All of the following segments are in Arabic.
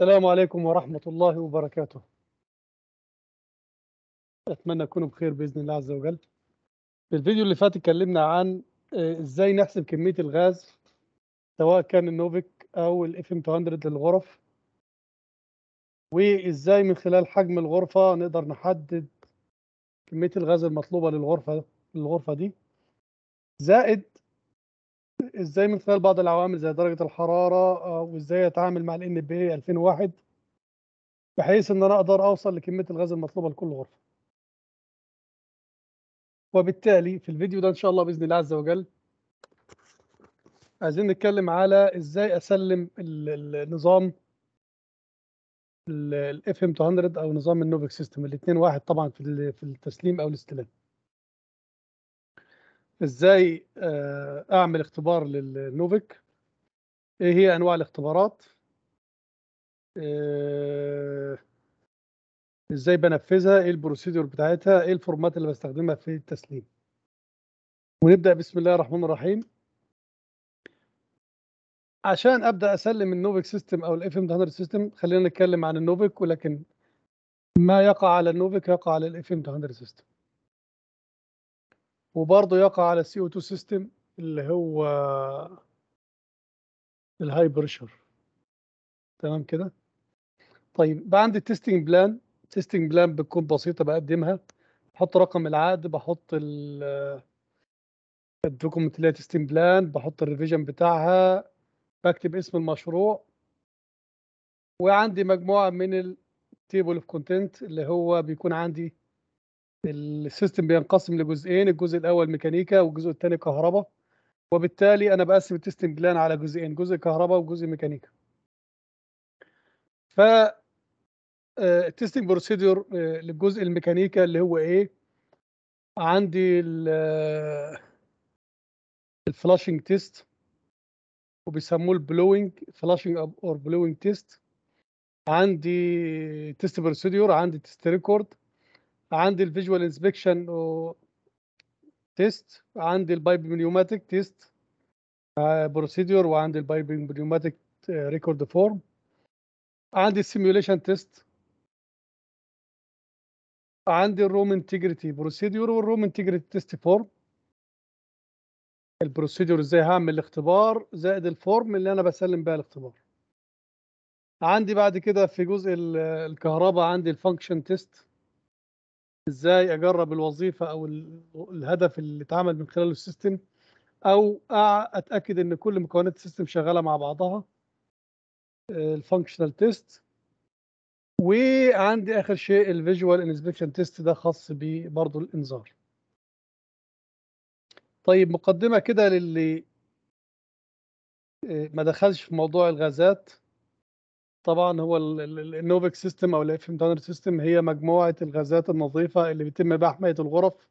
السلام عليكم ورحمة الله وبركاته أتمنى تكونوا بخير بإذن الله عز وجل في الفيديو اللي فات اتكلمنا عن آه، إزاي نحسب كمية الغاز سواء كان النوفيك أو الـ fm 200 للغرف وإزاي من خلال حجم الغرفة نقدر نحدد كمية الغاز المطلوبة للغرفة للغرفة دي زائد ازاي من خلال بعض العوامل زي درجه الحراره آه، وازاي اتعامل مع الان بي 2001 بحيث ان انا اقدر اوصل لكميه الغاز المطلوبه لكل غرفه وبالتالي في الفيديو ده ان شاء الله باذن الله عز وجل عايزين نتكلم على ازاي اسلم النظام الاف ام 200 او نظام النوفيك سيستم الاثنين واحد طبعا في التسليم او الاستلام ازاي آه، اعمل اختبار للنوفيك ايه هي انواع الاختبارات آه، ازاي بنفذها ايه البروسيدور بتاعتها ايه الفورمات اللي بستخدمها في التسليم ونبدا بسم الله الرحمن الرحيم عشان ابدا اسلم النوفيك سيستم او الاف ام 100 سيستم خلينا نتكلم عن النوفيك ولكن ما يقع على النوفيك يقع على الاف ام 100 سيستم وبرضه يقع على السي او 2 سيستم اللي هو الهاي بريشر تمام كده طيب بقى عندي التستنج بلان التستنج بلان بتكون بسيطه بقدمها بحط رقم العقد بحط ال الدوكمنت اللي هي تستنج بلان بحط الريفيجن بتاعها بكتب اسم المشروع وعندي مجموعه من التيبل اوف كونتنت اللي هو بيكون عندي السيستم بينقسم لجزئين الجزء الاول ميكانيكا والجزء الثاني كهرباء وبالتالي انا بقسم التستنج بلان على جزئين جزء كهرباء وجزء ميكانيكا ف آه، التستنج بروسيدور آه، للجزء الميكانيكا اللي هو ايه عندي الفلاشنج آه، تيست وبيسموه البلوينج فلاشنج اور بلوينج تيست عندي تيست بروسيدور عندي تيست ريكورد عندي الفيجوال انسبكشن تيست عندي البايب نيوماتيك تيست بروسيدور وعندي البايب نيوماتيك ريكورد فورم عندي السيميوليشن تيست عندي الروم انتجريتي بروسيدور والروم انتجريتي تيست فورم البروسيدور ازاي هعمل الاختبار زائد الفورم اللي انا بسلم بيها الاختبار عندي بعد كده في جزء الكهرباء عندي الفانكشن تيست ازاي اجرب الوظيفه او الهدف اللي اتعمل من خلاله السيستم او اتاكد ان كل مكونات السيستم شغاله مع بعضها آه، الفانكشنال تيست وعندي اخر شيء الفيجوال انسبكشن تيست ده خاص برضه الانذار طيب مقدمه كده للي آه، ما دخلش في موضوع الغازات طبعا هو النوفيك سيستم او الاف ام دانر سيستم هي مجموعه الغازات النظيفه اللي بيتم بها حمايه الغرف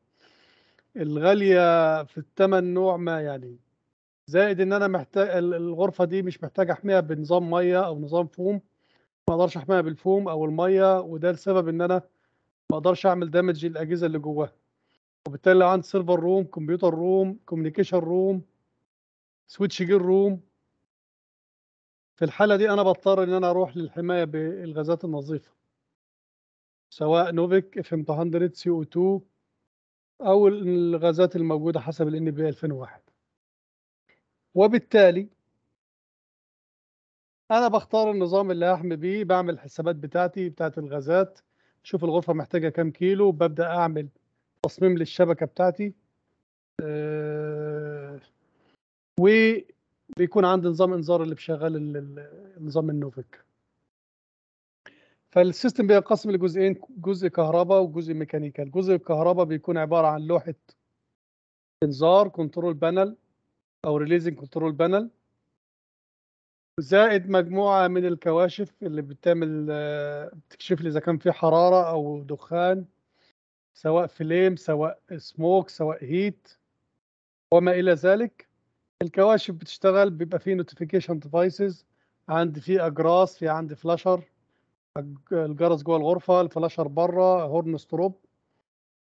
الغاليه في الثمن نوع ما يعني زائد ان انا محتاج الغرفه دي مش محتاج احميها بنظام ميه او نظام فوم ما اقدرش احميها بالفوم او الميه وده لسبب ان انا ما اقدرش اعمل دامج للاجهزه اللي جواها وبالتالي لو عندي سيرفر روم كمبيوتر روم كوميونيكيشن روم سويتش جير روم في الحالة دي أنا بضطر إن أنا أروح للحماية بالغازات النظيفة سواء نوفيك اف ام 200 سي او 2 أو الغازات الموجودة حسب الـ NBA 2001 وبالتالي أنا بختار النظام اللي هحمي بيه بعمل الحسابات بتاعتي بتاعت الغازات شوف الغرفة محتاجة كام كيلو ببدأ أعمل تصميم للشبكة بتاعتي أه و بيكون عندي نظام انذار اللي بشغل نظام النوفك فالسيستم بينقسم لجزئين جزء كهرباء وجزء ميكانيكا الجزء الكهرباء بيكون عباره عن لوحه انذار كنترول بانل او ريليزنج كنترول بانل زائد مجموعه من الكواشف اللي بتعمل بتكشف لي اذا كان في حراره او دخان سواء فليم سواء سموك سواء هيت وما الى ذلك الكواشف بتشتغل بيبقى فيه نوتيفيكيشن ديفايسز عندي فيه اجراس في عندي فلاشر الجرس جوه الغرفه الفلاشر بره هورن ستروب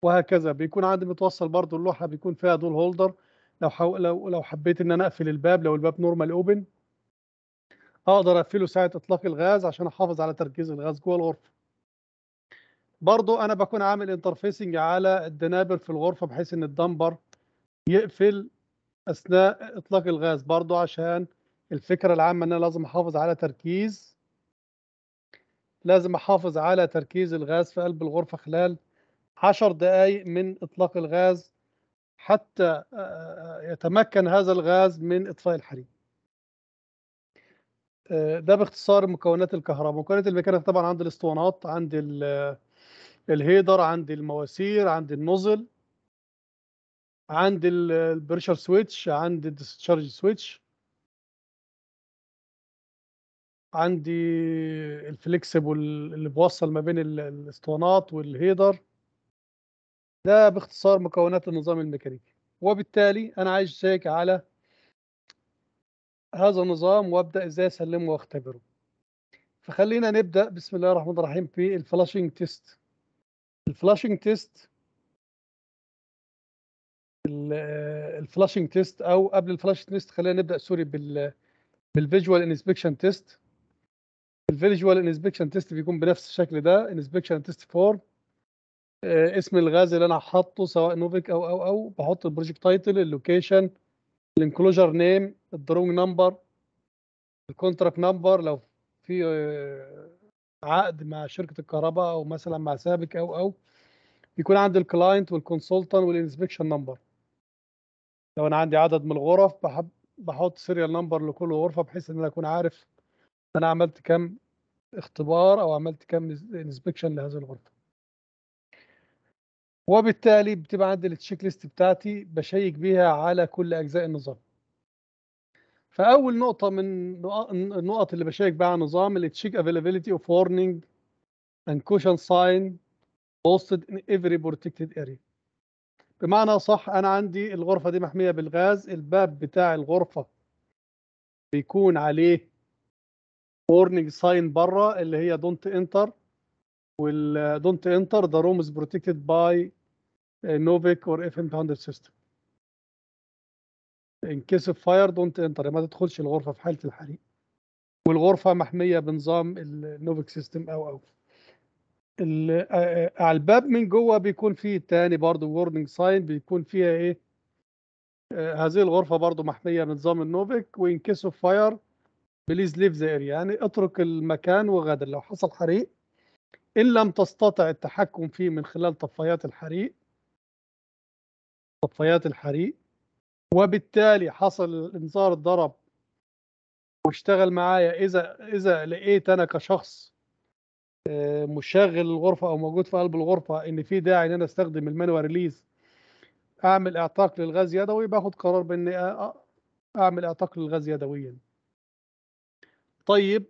وهكذا بيكون عندي متوصل برضو اللوحه بيكون فيها دول هولدر لو حو... لو لو حبيت ان انا اقفل الباب لو الباب نورمال اوبن اقدر اقفله ساعه اطلاق الغاز عشان احافظ على تركيز الغاز جوه الغرفه برضو انا بكون عامل انترفيسنج على الدنابر في الغرفه بحيث ان الدمبر يقفل اثناء اطلاق الغاز برضو عشان الفكره العامه ان انا لازم احافظ على تركيز لازم احافظ على تركيز الغاز في قلب الغرفه خلال 10 دقائق من اطلاق الغاز حتى آه، آه، يتمكن هذا الغاز من اطفاء الحريق آه، ده باختصار مكونات الكهرباء مكونات الميكانيكا طبعا عند الاسطوانات عند الهيدر عند المواسير عند النزل عند البريشر سويتش عندي الديسشارج سويتش عندي الفليكسبل اللي بوصل ما بين الاسطوانات والهيدر ده باختصار مكونات النظام الميكانيكي وبالتالي انا عايز اشيك على هذا النظام وابدا ازاي اسلمه واختبره فخلينا نبدا بسم الله الرحمن الرحيم في الفلاشينج تيست الفلاشينج تيست الفلاشنج تيست او قبل الفلاشنج تيست خلينا نبدا سوري بال بالفيجوال انسبكشن تيست الفيجوال انسبكشن تيست بيكون بنفس الشكل ده انسبكشن تيست فورم اسم الغاز اللي انا حاطه سواء نوفيك او او او بحط البروجكت تايتل اللوكيشن الانكلوجر نيم الدرونج نمبر الكونتراكت نمبر لو في آه، عقد مع شركه الكهرباء او مثلا مع سابك او او بيكون عند الكلاينت والكونسلتنت والانسبكشن نمبر لو انا عندي عدد من الغرف بحب بحط سيريال نمبر لكل غرفه بحيث ان انا اكون عارف انا عملت كام اختبار او عملت كام انسبكشن لهذه الغرفه وبالتالي بتبقى عندي التشيك ليست بتاعتي بشيك بيها على كل اجزاء النظام فاول نقطه من النقط اللي بشيك بيها على النظام التشيك افيلابيلتي اوف warning and كوشن sign posted in every protected area بمعنى صح انا عندي الغرفه دي محميه بالغاز الباب بتاع الغرفه بيكون عليه ورنينج ساين بره اللي هي دونت انتر والدونت انتر ذا روم از بروتكتد باي نوفيك اور اف ام 100 سيستم ان كيس اوف فاير دونت انتر ما تدخلش الغرفه في حاله الحريق والغرفه محميه بنظام النوفيك سيستم او او على الباب من جوه بيكون فيه تاني برضه وورنينج ساين بيكون فيها ايه هذه الغرفة برضه محمية بنظام النوفك وإن كيس اوف فاير بليز ليف ذا اريا يعني اترك المكان وغادر لو حصل حريق إن لم تستطع التحكم فيه من خلال طفايات الحريق طفايات الحريق وبالتالي حصل الإنذار الضرب واشتغل معايا إذا إذا لقيت أنا كشخص آه، مشغل الغرفه او موجود في قلب الغرفه ان في داعي ان انا استخدم المانوال ريليز اعمل اعتاق للغاز يدوي باخد قرار بان اعمل اعتاق للغاز يدويا طيب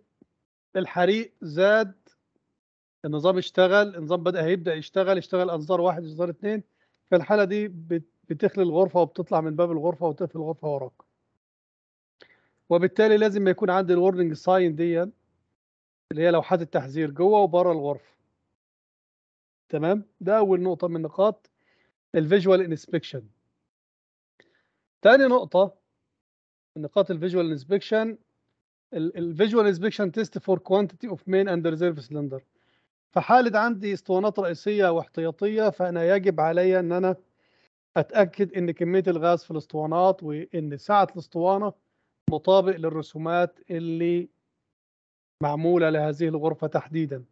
الحريق زاد النظام اشتغل النظام بدا هيبدا يشتغل اشتغل انظار واحد انظار اثنين في الحاله دي بتخلي الغرفه وبتطلع من باب الغرفه وتقفل الغرفه وراك وبالتالي لازم يكون عندي الورنينج ساين ديًا اللي هي لوحات التحذير جوه وبره الغرفه تمام ده اول نقطه من نقاط الفيجوال انسبكشن تاني نقطه من نقاط الفيجوال انسبكشن الفيجوال انسبكشن تيست فور كوانتيتي اوف مين اند ريزيرف سلندر في حاله عندي اسطوانات رئيسية واحتياطية فأنا يجب علي أن أنا أتأكد أن كمية الغاز في الاسطوانات وأن سعة الاسطوانة مطابق للرسومات اللي معموله لهذه الغرفه تحديدا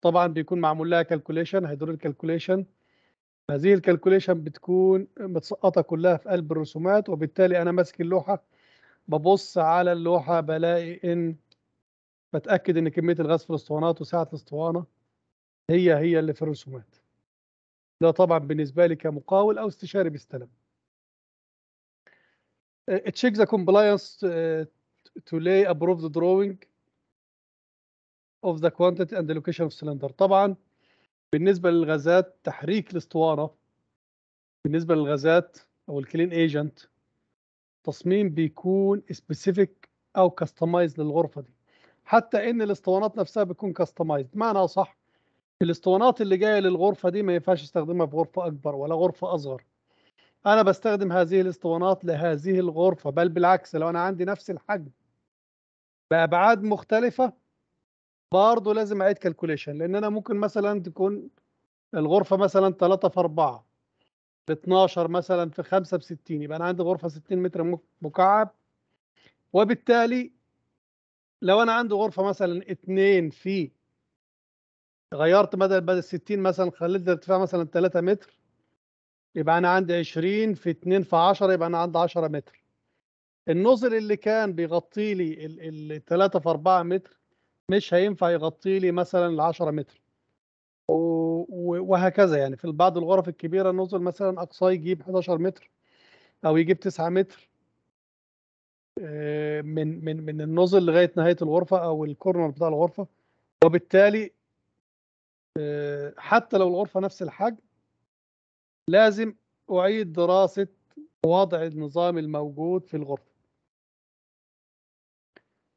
طبعا بيكون معمول لها كالكوليشن هيدروليك كالكوليشن هذه الكالكوليشن بتكون متسقطه كلها في قلب الرسومات وبالتالي انا ماسك اللوحه ببص على اللوحه بلاقي ان بتاكد ان كميه الغاز في الاسطوانات وسعه الاسطوانه هي هي اللي في الرسومات ده طبعا بالنسبه لي كمقاول او استشاري بيستلم تشيك ذا كومبلاينس تو لي ابروف ذا دروينج of the quantity and the location of cylinder طبعا بالنسبه للغازات تحريك الاسطوانه بالنسبه للغازات او الكلين ايجنت تصميم بيكون سبيسيفيك او كاستمايز للغرفه دي حتى ان الاسطوانات نفسها بتكون كاستمايز معنى صح الاسطوانات اللي جايه للغرفه دي ما ينفعش استخدمها في غرفه اكبر ولا غرفه اصغر انا بستخدم هذه الاسطوانات لهذه الغرفه بل بالعكس لو انا عندي نفس الحجم بابعاد مختلفه برضه لازم اعيد كالكوليشن لان انا ممكن مثلا تكون الغرفه مثلا 3 في 4 ب 12 مثلا في 5 ب 60 يبقى انا عندي غرفه 60 متر مكعب وبالتالي لو انا عندي غرفه مثلا 2 في غيرت بدل بدل 60 مثلا خليت الارتفاع مثلا 3 متر يبقى انا عندي 20 في 2 في 10 يبقى انا عندي 10 متر النظر اللي كان بيغطي لي ال 3 في 4 متر مش هينفع يغطي لي مثلا ال 10 متر وهكذا يعني في بعض الغرف الكبيره النزل مثلا اقصى يجيب 11 متر او يجيب 9 متر آه، من من من النزل لغايه نهايه الغرفه او الكورنر بتاع الغرفه وبالتالي آه، حتى لو الغرفه نفس الحجم لازم اعيد دراسه وضع النظام الموجود في الغرفه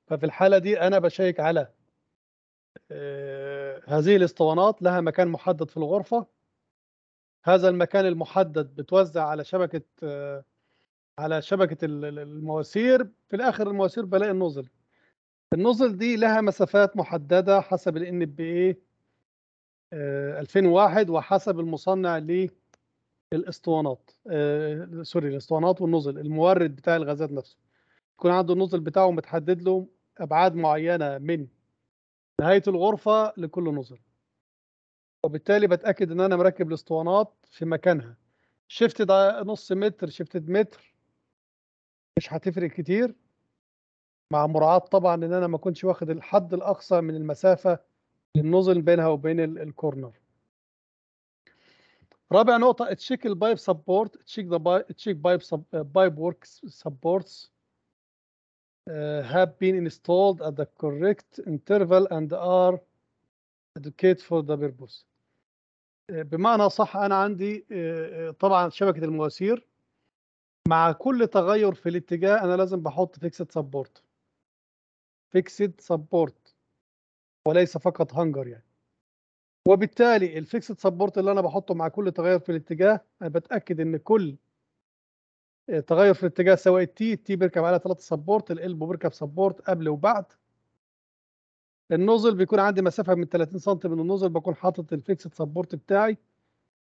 ففي الحاله دي انا بشيك على آه، هذه الاسطوانات لها مكان محدد في الغرفه هذا المكان المحدد بتوزع على شبكه آه، على شبكه المواسير في الاخر المواسير بلاقي النزل النزل دي لها مسافات محدده حسب الـ NBA 2001 وحسب المصنع للاسطوانات آه، سوري الاسطوانات والنزل المورد بتاع الغازات نفسه يكون عنده النزل بتاعه متحدد له ابعاد معينه من نهايه الغرفه لكل نظر وبالتالي بتاكد ان انا مركب الاسطوانات في مكانها شفت نص متر شفت متر مش هتفرق كتير مع مراعاة طبعا ان انا ما كنتش واخد الحد الاقصى من المسافة للنزل بينها وبين الكورنر رابع نقطة تشيك البايب سبورت تشيك ذا بايب تشيك بايب بايب ورك سبورتس Uh, have been installed at the correct interval and are educated for the purpose uh, بمعنى صح انا عندي uh, طبعا شبكه المواسير مع كل تغير في الاتجاه انا لازم بحط فيكسد سبورت فيكسد سبورت وليس فقط هانجر يعني وبالتالي الفيكسد سبورت اللي انا بحطه مع كل تغير في الاتجاه انا بتاكد ان كل تغير في الاتجاه سواء التي التي بيركب عليها ثلاثة سبورت الالبو بيركب سبورت قبل وبعد النوزل بيكون عندي مسافة من 30 سم من النوزل بكون حاطط الفيكسد سبورت بتاعي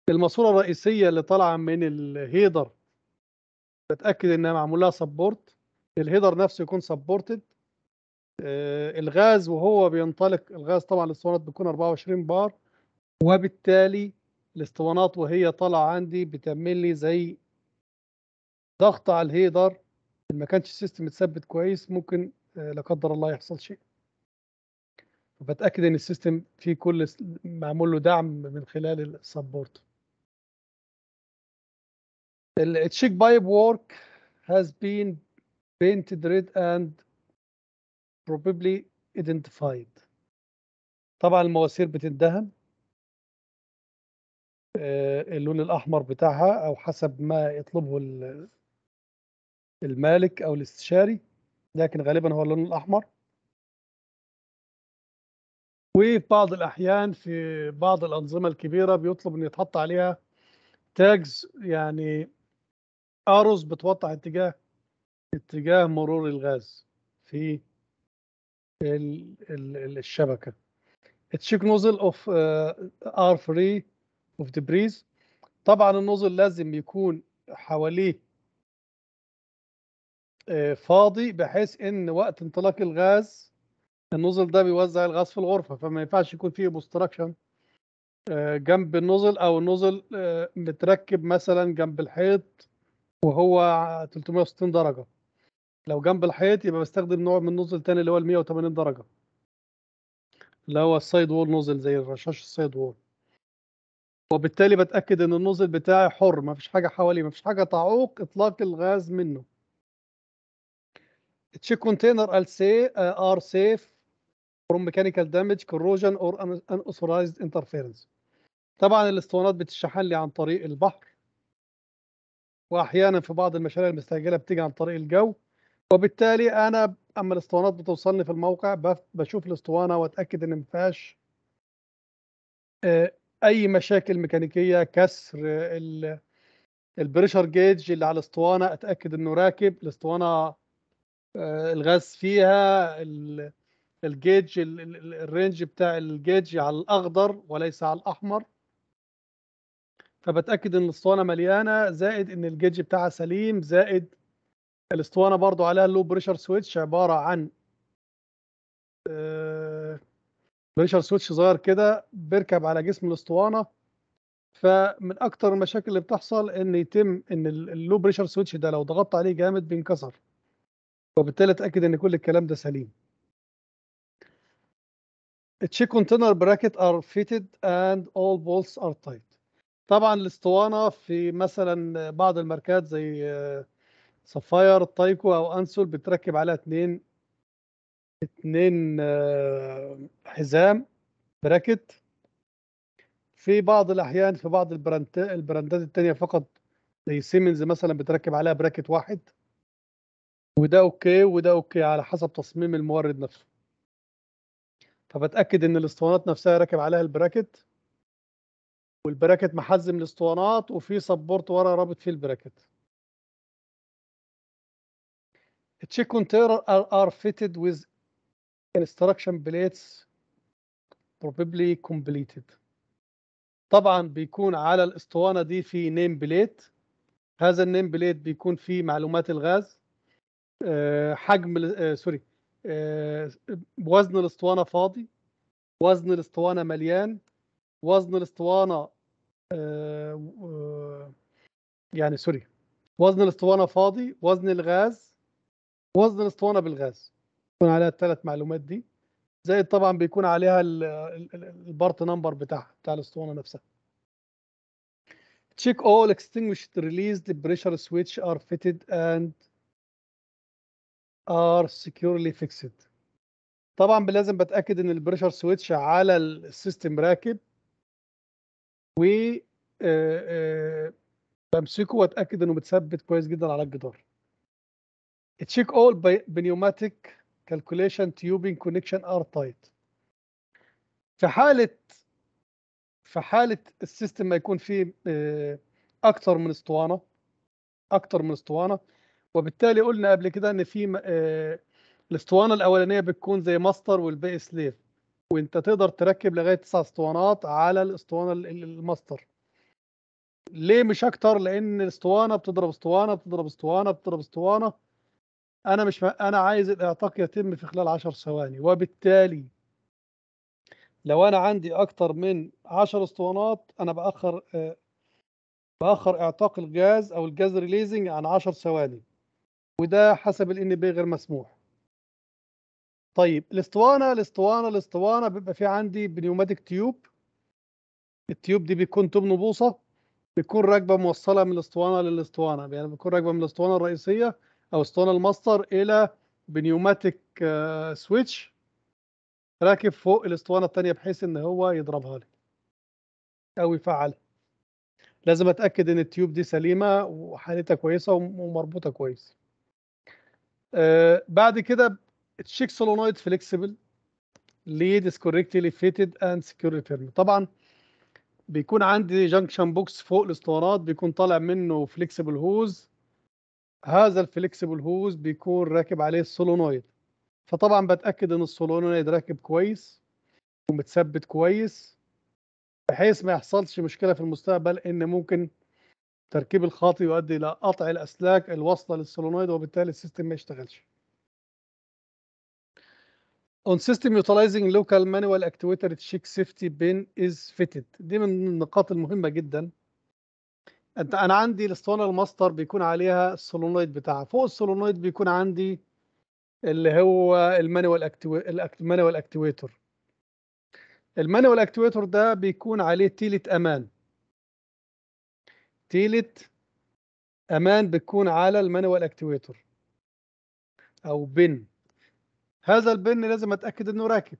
الماسورة الرئيسية اللي طالعة من الهيدر بتأكد إنها معمول لها سبورت الهيدر نفسه يكون سبورتد آه الغاز وهو بينطلق الغاز طبعا الاسطوانات بتكون 24 بار وبالتالي الاسطوانات وهي طالعة عندي بتعمل لي زي ضغط على الهيدر ما كانش السيستم متثبت كويس ممكن آه، لا قدر الله يحصل شيء فبتاكد ان السيستم فيه كل معمول له دعم من خلال السبورت التشيك بايب وورك has been painted red and probably identified طبعا المواسير بتندهن آه، اللون الاحمر بتاعها او حسب ما يطلبه المالك او الاستشاري لكن غالبا هو اللون الاحمر وفي بعض الاحيان في بعض الانظمه الكبيره بيطلب ان يتحط عليها تاجز يعني ارز بتوضح اتجاه اتجاه مرور الغاز في الشبكه تشيك نوزل اوف ار فري اوف دبريز طبعا النوزل لازم يكون حواليه آه، فاضي بحيث ان وقت انطلاق الغاز النزل ده بيوزع الغاز في الغرفه فما ينفعش يكون فيه اوبستراكشن آه، جنب النزل او النزل آه، متركب مثلا جنب الحيط وهو 360 درجه لو جنب الحيط يبقى بستخدم نوع من النوزل تاني اللي هو ال 180 درجه اللي هو السايد وول نوزل زي الرشاش السايد وول وبالتالي بتاكد ان النوزل بتاعي حر مفيش حاجه حواليه مفيش حاجه تعوق اطلاق الغاز منه تشيك كونتينر ال سي آه، ار سيف فروم ميكانيكال دامج كروجن اور ان اوثورايزد انترفيرنس طبعا الاسطوانات بتتشحن لي عن طريق البحر واحيانا في بعض المشاريع المستعجله بتيجي عن طريق الجو وبالتالي انا اما الاسطوانات بتوصلني في الموقع بشوف الاسطوانه واتاكد ان ما فيهاش آه، اي مشاكل ميكانيكيه كسر البريشر جيج اللي على الاسطوانه اتاكد انه راكب الاسطوانه آه، الغاز فيها الجيج الرينج بتاع الجيج على الاخضر وليس على الاحمر فبتاكد ان الاسطوانه مليانه زائد ان الجيج بتاعها سليم زائد الاسطوانه برضو عليها لو بريشر سويتش عباره عن بريشر آه، سويتش صغير كده بيركب على جسم الاسطوانه فمن اكتر المشاكل اللي بتحصل ان يتم ان اللو بريشر سويتش ده لو ضغطت عليه جامد بينكسر وبالتالي اتاكد ان كل الكلام ده سليم تشيك كونتينر براكت ار فيتد اند اول بولز ار تايت طبعا الاسطوانه في مثلا بعض الماركات زي سفاير آه، تايكو او انسول بتركب عليها اثنين اثنين آه، حزام براكت في بعض الاحيان في بعض البراندات الثانيه التانية فقط زي سيمنز مثلا بتركب عليها براكت واحد وده اوكي وده اوكي على حسب تصميم المورد نفسه فبتاكد ان الاسطوانات نفسها راكب عليها البراكت والبراكت محزم الاسطوانات وفي سبورت ورا رابط فيه البراكت تشيك container ار are fitted with instruction plates probably completed طبعا بيكون على الاسطوانه دي في نيم بليت هذا النيم بليت بيكون فيه معلومات الغاز آه، حجم آه، سوري آه، وزن الاسطوانه فاضي وزن الاسطوانه مليان وزن الاسطوانه يعني سوري وزن الاسطوانه فاضي وزن الغاز وزن الاسطوانه بالغاز يكون عليها الثلاث معلومات دي زائد طبعا بيكون عليها البارت نمبر بتاعها بتاع الاسطوانه نفسها check all extinguished released pressure switch are fitted and ار سكيورلي فيكسد طبعا لازم بتاكد ان البريشر سويتش على السيستم راكب و آه، آه، بمسكه واتاكد انه متثبت كويس جدا على الجدار تشيك اول بنيوماتيك كالكوليشن تيوبينج كونكشن ار تايت في حاله في حاله السيستم ما يكون فيه آه، اكثر من اسطوانه اكثر من اسطوانه وبالتالي قلنا قبل كده ان في آه، الاسطوانه الاولانيه بتكون زي ماستر والباقي سليف وانت تقدر تركب لغايه تسع اسطوانات على الاسطوانه الماستر ليه مش اكتر لان الاسطوانه بتضرب اسطوانه بتضرب اسطوانه بتضرب اسطوانه انا مش م... انا عايز الاعتاق يتم في خلال 10 ثواني وبالتالي لو انا عندي اكتر من 10 اسطوانات انا باخر آه، باخر اعتاق الجاز او الجاز ريليزنج عن 10 ثواني وده حسب الان بي غير مسموح طيب الاسطوانه الاسطوانه الاسطوانه بيبقى في عندي بنيوماتيك تيوب التيوب دي بيكون توب بوصه بتكون راكبه موصله من الاسطوانه للاسطوانه يعني بتكون راكبه من الاسطوانه الرئيسيه او اسطوانه الماستر الى بنيوماتيك آه، سويتش راكب فوق الاسطوانه الثانيه بحيث ان هو يضربها لي او يفعلها لازم اتاكد ان التيوب دي سليمه وحالتها كويسه ومربوطه كويس آه بعد كده تشيك سولونويد فليكسبل از كوركتلي فيتد اند سكيور ريتيرن طبعا بيكون عندي جنكشن بوكس فوق الاسطوانات بيكون طالع منه فليكسبل هوز هذا الفليكسبل هوز بيكون راكب عليه السولونويد فطبعا بتاكد ان السولونويد راكب كويس ومتثبت كويس بحيث ما يحصلش مشكله في المستقبل ان ممكن التركيب الخاطئ يؤدي إلى قطع الأسلاك الواصلة للسولونويد وبالتالي السيستم ما يشتغلش On system utilizing local manual actuator check safety pin is fitted دي من النقاط المهمة جدا انت انا عندي الاسطوانه الماستر بيكون عليها السولونويد بتاعها فوق السولونويد بيكون عندي اللي هو المانوال اكتو المانوال اكتويتر المانوال اكتويتر ده بيكون عليه تيله امان تيلت امان بتكون على المانوال اكتويتر او بن هذا البن لازم اتاكد انه راكب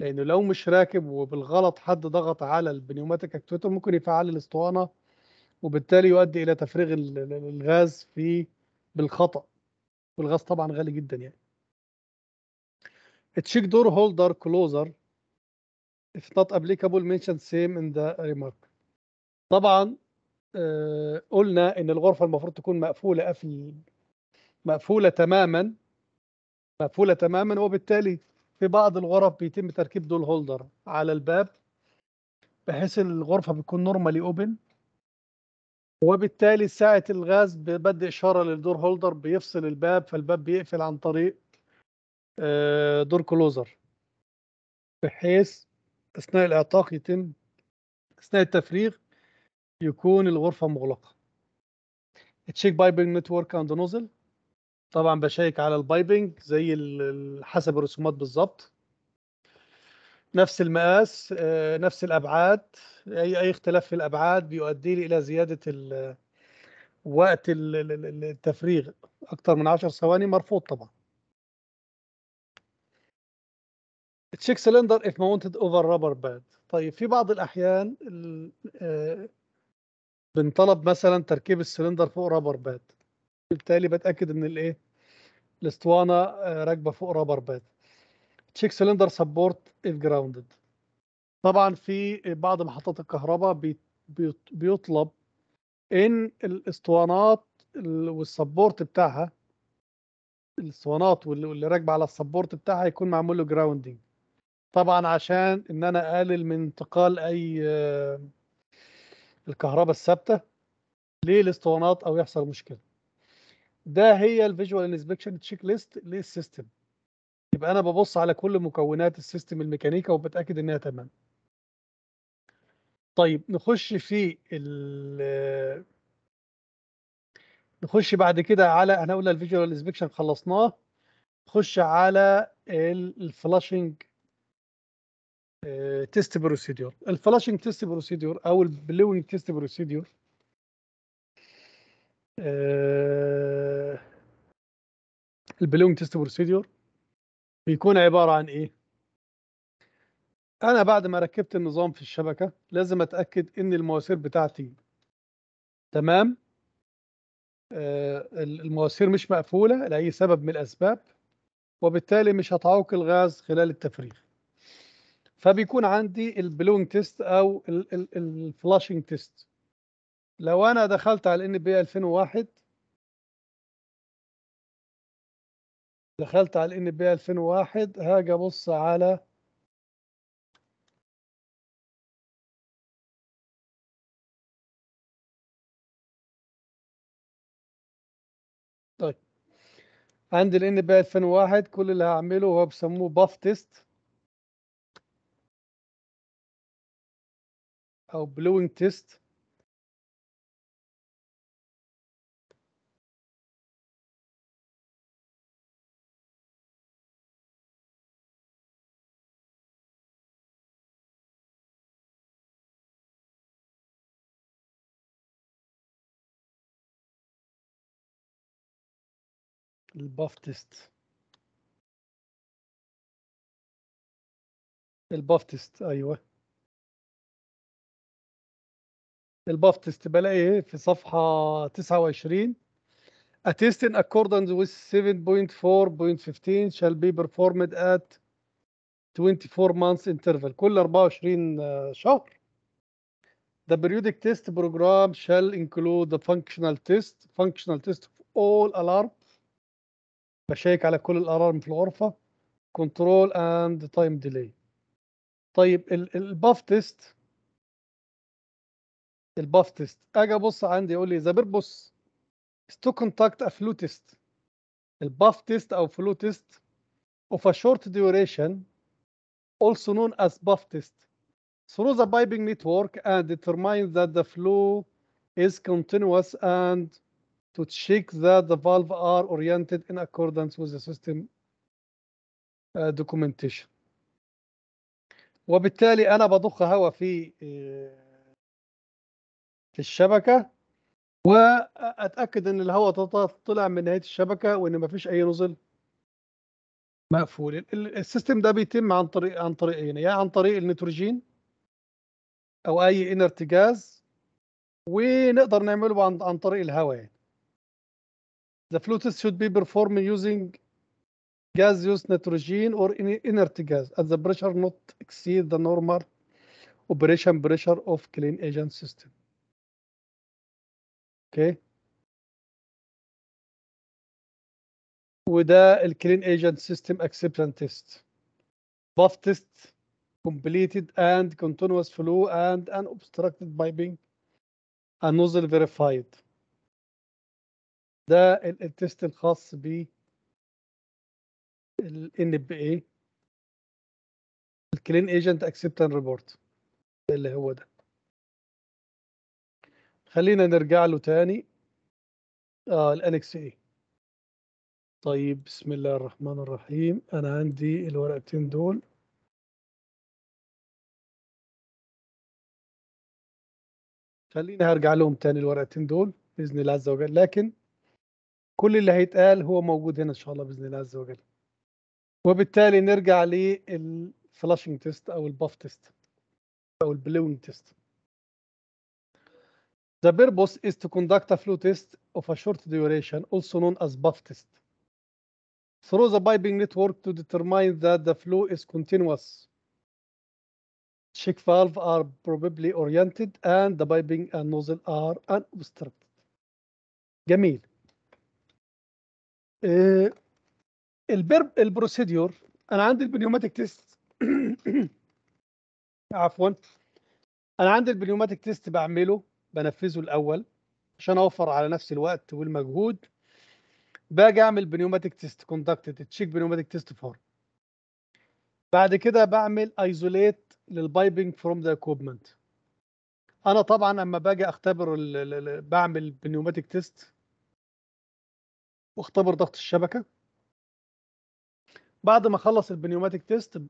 لانه لو مش راكب وبالغلط حد ضغط على البنيوماتيك اكتويتر ممكن يفعل الاسطوانه وبالتالي يؤدي الى تفريغ الغاز في بالخطا والغاز طبعا غالي جدا يعني تشيك دور هولدر كلوزر if not applicable mention same in the remark طبعا آه، قلنا ان الغرفه المفروض تكون مقفوله قفل مقفوله تماما مقفوله تماما وبالتالي في بعض الغرف بيتم تركيب دول هولدر على الباب بحيث الغرفه بتكون نورمالي اوبن وبالتالي ساعة الغاز ببدء إشارة للدور هولدر بيفصل الباب فالباب بيقفل عن طريق دور آه، كلوزر بحيث أثناء الإعطاق يتم أثناء التفريغ يكون الغرفه مغلقه تشيك بايبنج نتورك اند نوزل طبعا بشيك على البايبنج زي حسب الرسومات بالظبط نفس المقاس آه، نفس الابعاد اي اي اختلاف في الابعاد بيؤدي لي الى زياده وقت التفريغ اكثر من 10 ثواني مرفوض طبعا تشيك سلندر اف ماونتد اوفر رابر باد طيب في بعض الاحيان آه، بنطلب مثلا تركيب السلندر فوق رابر باد بالتالي بتاكد ان الايه الاسطوانه آه، راكبه فوق رابر باد تشيك سلندر سبورت اف جراوندد طبعا في بعض محطات الكهرباء بيطلب ان الاسطوانات والسبورت بتاعها الاسطوانات واللي راكبه على السبورت بتاعها يكون معمول له جراوندنج طبعا عشان ان انا اقلل من انتقال اي آه، الكهرباء الثابته للاسطوانات او يحصل مشكله ده هي الفيجوال انسبكشن تشيك ليست للسيستم يبقى انا ببص على كل مكونات السيستم الميكانيكا وبتاكد انها تمام طيب نخش في ال نخش بعد كده على احنا قلنا الفيجوال انسبكشن خلصناه نخش على الفلاشنج تيست بروسيدور الفلاشنج تيست بروسيدور او البلوينج تيست بروسيدور البلوينج تيست بروسيدور بيكون عباره عن ايه انا بعد ما ركبت النظام في الشبكه لازم اتاكد ان المواسير بتاعتي تمام آه، المواسير مش مقفوله لاي سبب من الاسباب وبالتالي مش هتعوق الغاز خلال التفريغ فبيكون عندي البلونج تيست او الفلاشنج تيست لو انا دخلت على الان بي 2001 دخلت على الان بي 2001 هاجي ابص على طيب عند الان بي 2001 كل اللي هعمله هو بسموه باف تيست او بلوينج تيست الباف تيست الباف تيست ايوه البافتست بلاقي ايه في صفحه 29 A test in accordance with 7.4.15 shall be performed at 24 months interval كل 24 شهر The periodic test program shall include the functional test functional test of all alarm بشيك على كل الألارم في الغرفة control and time delay طيب الباف تيست البافتست اجي ابص عندي يقول لي ذا بيربوس تو كونتاكت ا فلوتست البافتست او فلوتست of a short duration also known as test through the piping network and determine that the flow is continuous and to check that the valve are oriented in accordance with the system uh, documentation وبالتالي انا بضخ هواء في في الشبكه واتاكد ان الهواء طلع من نهايه الشبكه وان ما فيش اي نزل مقفول السيستم ده بيتم عن طريق عن طريقين يعني يا عن طريق النيتروجين او اي انرت جاز ونقدر نعمله عن عن طريق الهواء يعني The flue test should be performed using gaseous nitrogen or inert gas at the pressure not exceed the normal operation pressure of clean agent system اوكي وده الكلين ايجنت سيستم اكسبتنس تيست باف تيست completed and continuous flow and unobstructed piping and nozzle verified ده التست الخاص ب ال ان بي اي الكلين ايجنت اكسبتنس ريبورت اللي هو ده خلينا نرجع له تاني آه الانكس اي طيب بسم الله الرحمن الرحيم انا عندي الورقتين دول خليني هرجع لهم تاني الورقتين دول باذن الله عز وجل لكن كل اللي هيتقال هو موجود هنا ان شاء الله باذن الله عز وجل وبالتالي نرجع للفلاشنج تيست او الباف تيست او البلوينج تيست The purpose is to conduct a flow test of a short duration, also known as buff test, through the piping network to determine that the flow is continuous. Check valves are probably oriented and the piping and nozzle are unobstructed. جميل. Uh, procedure. البروسيديور انا the البنيوماتيك test. عفوا انا عندي البنيوماتيك تيست بعمله بنفذه الاول عشان اوفر على نفسي الوقت والمجهود باجي اعمل بنيوماتيك تيست كوندكتد تشيك بنيوماتيك تيست فور بعد كده بعمل ايزوليت للبايبنج فروم ذا اكوبمنت انا طبعا اما باجي اختبر بعمل بنيوماتيك تيست واختبر ضغط الشبكه بعد ما اخلص البنيوماتيك تيست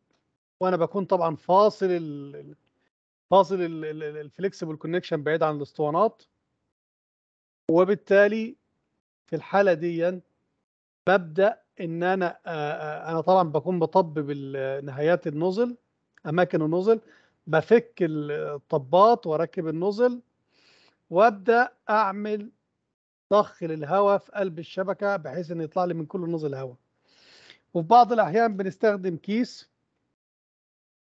وانا بكون طبعا فاصل فاصل الفليكسبل كونكشن بعيد عن الاسطوانات وبالتالي في الحاله دي ببدا ان انا انا طبعا بكون بطبب نهايات النوزل اماكن النوزل بفك الطبات واركب النوزل وابدا اعمل ضخ للهواء في قلب الشبكه بحيث ان يطلع لي من كل نوزل هواء وفي بعض الاحيان بنستخدم كيس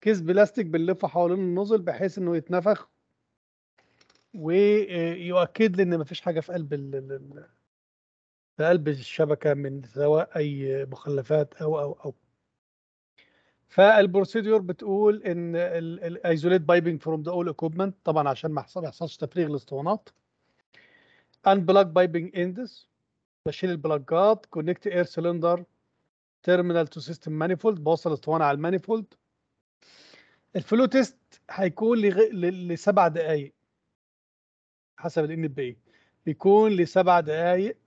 كيس بلاستيك بنلفه حوالين النوزل بحيث انه يتنفخ ويؤكد آه، لي ان مفيش حاجه في قلب ال في قلب الشبكه من سواء اي مخلفات او او او فالبروسيدور بتقول ان الايزوليت بايبنج فروم ذا اول اكوبمنت طبعا عشان ما يحصلش تفريغ الاسطوانات ان بلاك بايبنج اندس بشيل البلاكات كونكت اير سلندر تيرمينال تو سيستم مانيفولد بوصل اسطوانه على المانيفولد الفلو تيست هيكون لغ... ل... لسبع دقائق حسب الان بي بيكون لسبع دقائق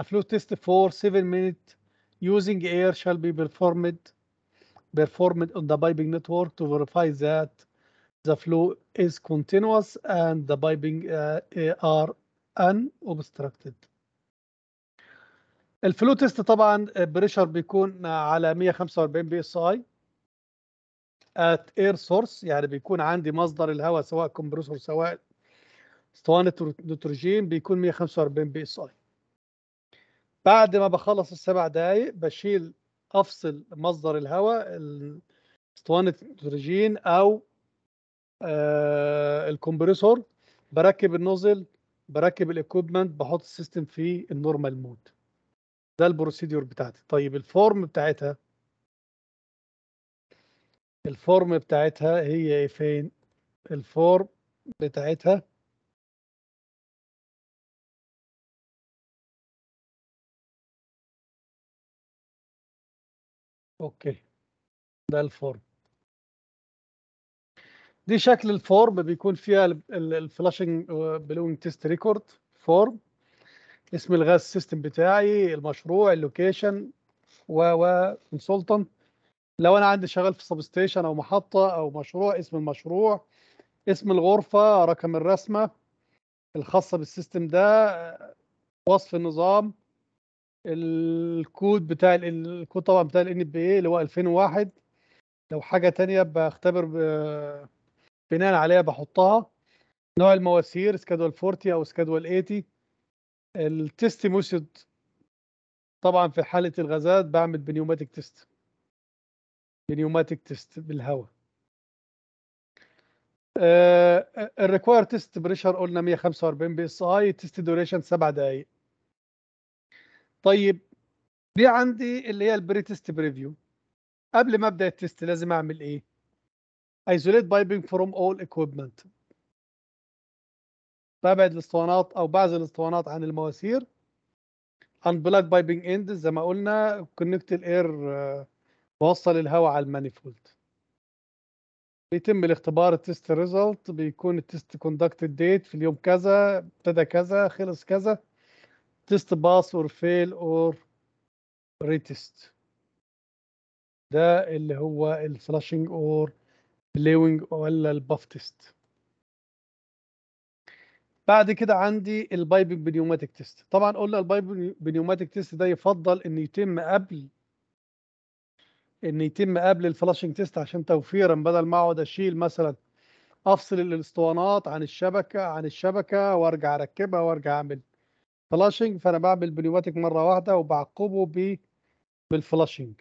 A flow test for 7 minutes using air shall be performed performed on the piping network to verify that the flow is continuous and the piping uh, are unobstructed. الفلو تيست طبعا بريشر بيكون على 145 بي اس اي ات اير سورس يعني بيكون عندي مصدر الهواء سواء كومبريسور سواء اسطوانة نيتروجين بيكون 145 بي اس اي بعد ما بخلص السبع دقايق بشيل افصل مصدر الهواء اسطوانة النيتروجين او آه الكمبريسور بركب النوزل بركب الاكوبمنت بحط السيستم في النورمال مود ده البروسيدور بتاعتي طيب الفورم بتاعتها الفورم بتاعتها هي ايه فين الفورم بتاعتها اوكي ده الفورم دي شكل الفورم بيكون فيها الفلاشنج بلونج تيست ريكورد فورم اسم الغاز سيستم بتاعي المشروع اللوكيشن و و كونسلتنت لو انا عندي شغال في سب ستيشن او محطه او مشروع اسم المشروع اسم الغرفه رقم الرسمه الخاصه بالسيستم ده وصف النظام الكود بتاع الكود طبعا بتاع الان بي اي اللي هو 2001 لو حاجه تانية بختبر بناء عليها بحطها نوع المواسير سكادول 40 او سكادول 80 التست موسيد طبعا في حاله الغازات بعمل بنيوماتيك تيست النيوماتيك تيست بالهواء الريكوير تيست بريشر قلنا 145 بي اس اي تيست دوريشن 7 دقائق طيب دي عندي اللي هي البري تيست بريفيو قبل ما ابدا التيست لازم اعمل ايه ايزوليت بايبنج فروم اول اكويبمنت ببعد الاسطوانات او بعض الاسطوانات عن المواسير unplugged piping end زي ما قلنا connect الاير آه، ووصل الهواء على المانيفولد بيتم الاختبار التست ريزلت بيكون التست كوندكتد ديت في اليوم كذا ابتدى كذا خلص كذا تست باس اور فيل اور ريتست ده اللي هو الفلاشنج اور بليوينج ولا الباف تيست بعد كده عندي البايبنج بنيوماتيك تيست طبعا قلنا البايبنج بنيوماتيك تيست ده يفضل ان يتم قبل ان يتم قبل الفلاشنج تيست عشان توفيرا بدل ما اقعد اشيل مثلا افصل الاسطوانات عن الشبكه عن الشبكه وارجع اركبها وارجع اعمل فلاشنج فانا بعمل بنيوماتيك مره واحده وبعقبه ب بالفلاشنج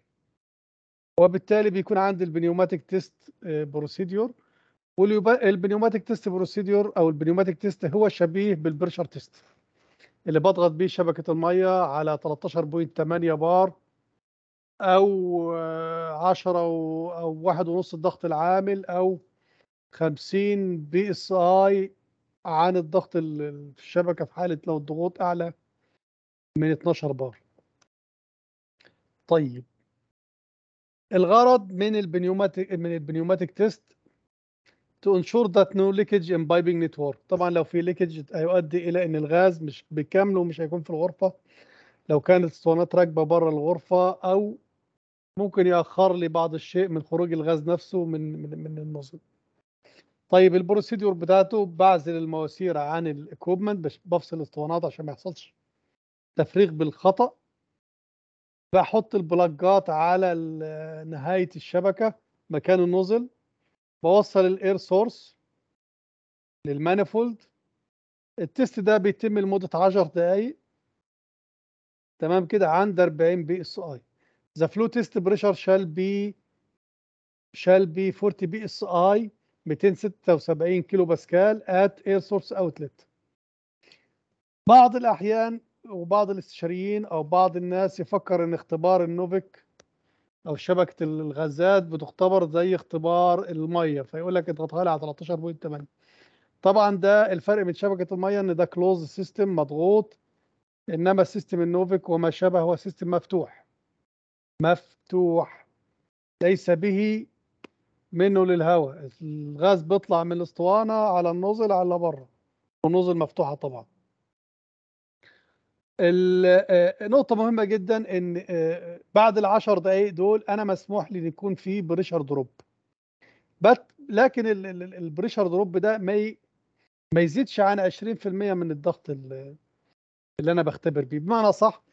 وبالتالي بيكون عندي البنيوماتيك تيست بروسيديور والبنيوماتيك تيست بروسيديور او البنيوماتيك تيست هو شبيه بالبرشر تيست اللي بضغط بيه شبكه الميه على 13.8 بار او 10 آه، او واحد ونص الضغط العامل او 50 بي اس اي عن الضغط في الشبكه في حاله لو الضغوط اعلى من 12 بار طيب الغرض من البنيوماتيك من البنيوماتيك تيست تو انشور ذات نو ليكج ان بايبنج نتورك طبعا لو في ليكج هيؤدي الى ان الغاز مش بكامله مش هيكون في الغرفه لو كانت اسطوانات راكبه بره الغرفه او ممكن يأخر لي بعض الشيء من خروج الغاز نفسه من من, من النظم طيب البروسيدور بتاعته بعزل المواسير عن الاكوبمنت بفصل الاسطوانات عشان ما يحصلش تفريغ بالخطأ بحط البلاجات على نهاية الشبكة مكان النزل بوصل الاير سورس للمانيفولد التست ده بيتم لمدة 10 دقايق تمام كده عند 40 بي اس اي the flow test pressure shall be shall be 40 psi 276 كيلو باسكال at air source outlet بعض الأحيان وبعض الاستشاريين أو بعض الناس يفكر إن اختبار النوفيك أو شبكة الغازات بتختبر زي اختبار المية فيقول لك اضغطها لي على 13.8 طبعا ده الفرق من شبكة المية إن ده كلوز سيستم مضغوط إنما السيستم النوفيك وما شابه هو سيستم مفتوح مفتوح ليس به منه للهواء الغاز بيطلع من الاسطوانة على النوزل على بره والنوزل مفتوحة طبعا آه، آه، نقطة مهمة جدا ان آه، بعد العشر دقايق دول انا مسموح لي ان يكون في بريشر دروب لكن البريشر دروب ده ما ما يزيدش عن 20% من الضغط اللي انا بختبر بيه بمعنى صح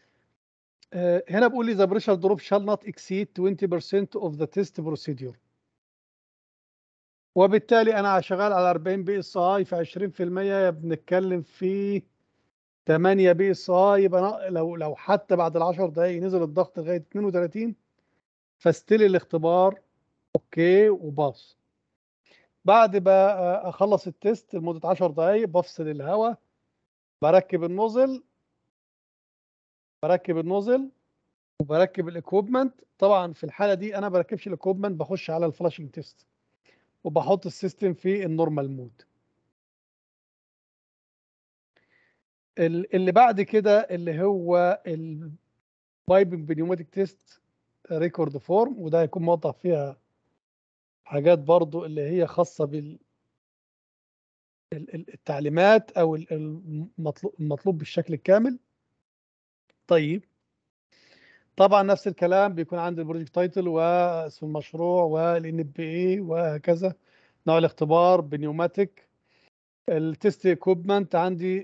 آه، هنا بقول لي ذا بريشر دروب shall not exceed 20% of the test procedure وبالتالي انا شغال على 40 بي اس اي في 20% بنتكلم في 8 بي اس اي يبقى لو لو حتى بعد ال 10 دقائق نزل الضغط لغايه 32 فاستلي الاختبار اوكي وباص بعد ما آه، اخلص التست لمده 10 دقائق بفصل الهواء بركب النوزل بركب النوزل وبركب الاكوبمنت طبعا في الحاله دي انا بركبش الاكوبمنت بخش على الفلاشنج تيست وبحط السيستم في النورمال مود اللي بعد كده اللي هو البايبنج بنيوماتيك تيست ريكورد فورم وده هيكون موضح فيها حاجات برضو اللي هي خاصه بال التعليمات او المطلوب بالشكل الكامل طيب طبعا نفس الكلام بيكون عند البروجكت تايتل واسم المشروع والان بي اي وهكذا نوع الاختبار بنيوماتيك التست اكويبمنت عندي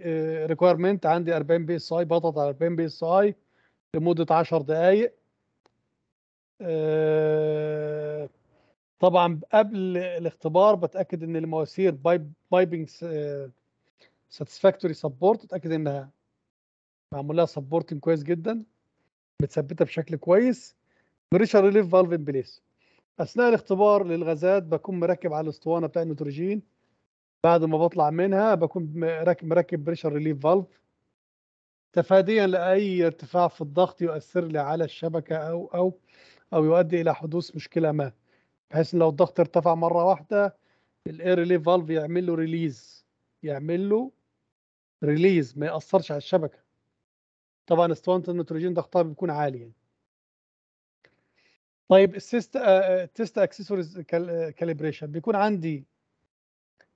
ريكويرمنت آه، عندي 40 بي اس اي بضغط على 40 بي اس اي لمده 10 دقائق آه، طبعا قبل الاختبار بتاكد ان المواسير بايبنج ساتسفاكتوري سبورت اتاكد انها معمول لها سبورتنج كويس جدا متثبته بشكل كويس بريشر ريليف فالف ان بليس اثناء الاختبار للغازات بكون مركب على الاسطوانه بتاع النيتروجين بعد ما بطلع منها بكون مركب بريشر ريليف فالف تفاديا لاي ارتفاع في الضغط يؤثر لي على الشبكه او او او يؤدي الى حدوث مشكله ما بحيث ان لو الضغط ارتفع مره واحده الاير ريليف فالف يعمل له ريليز يعمل له ريليز ما ياثرش على الشبكه طبعا اسطوانه النيتروجين ضغطها بيكون عالي يعني طيب السيست آه، آه، تيست اكسسوارز آه، كاليبريشن بيكون عندي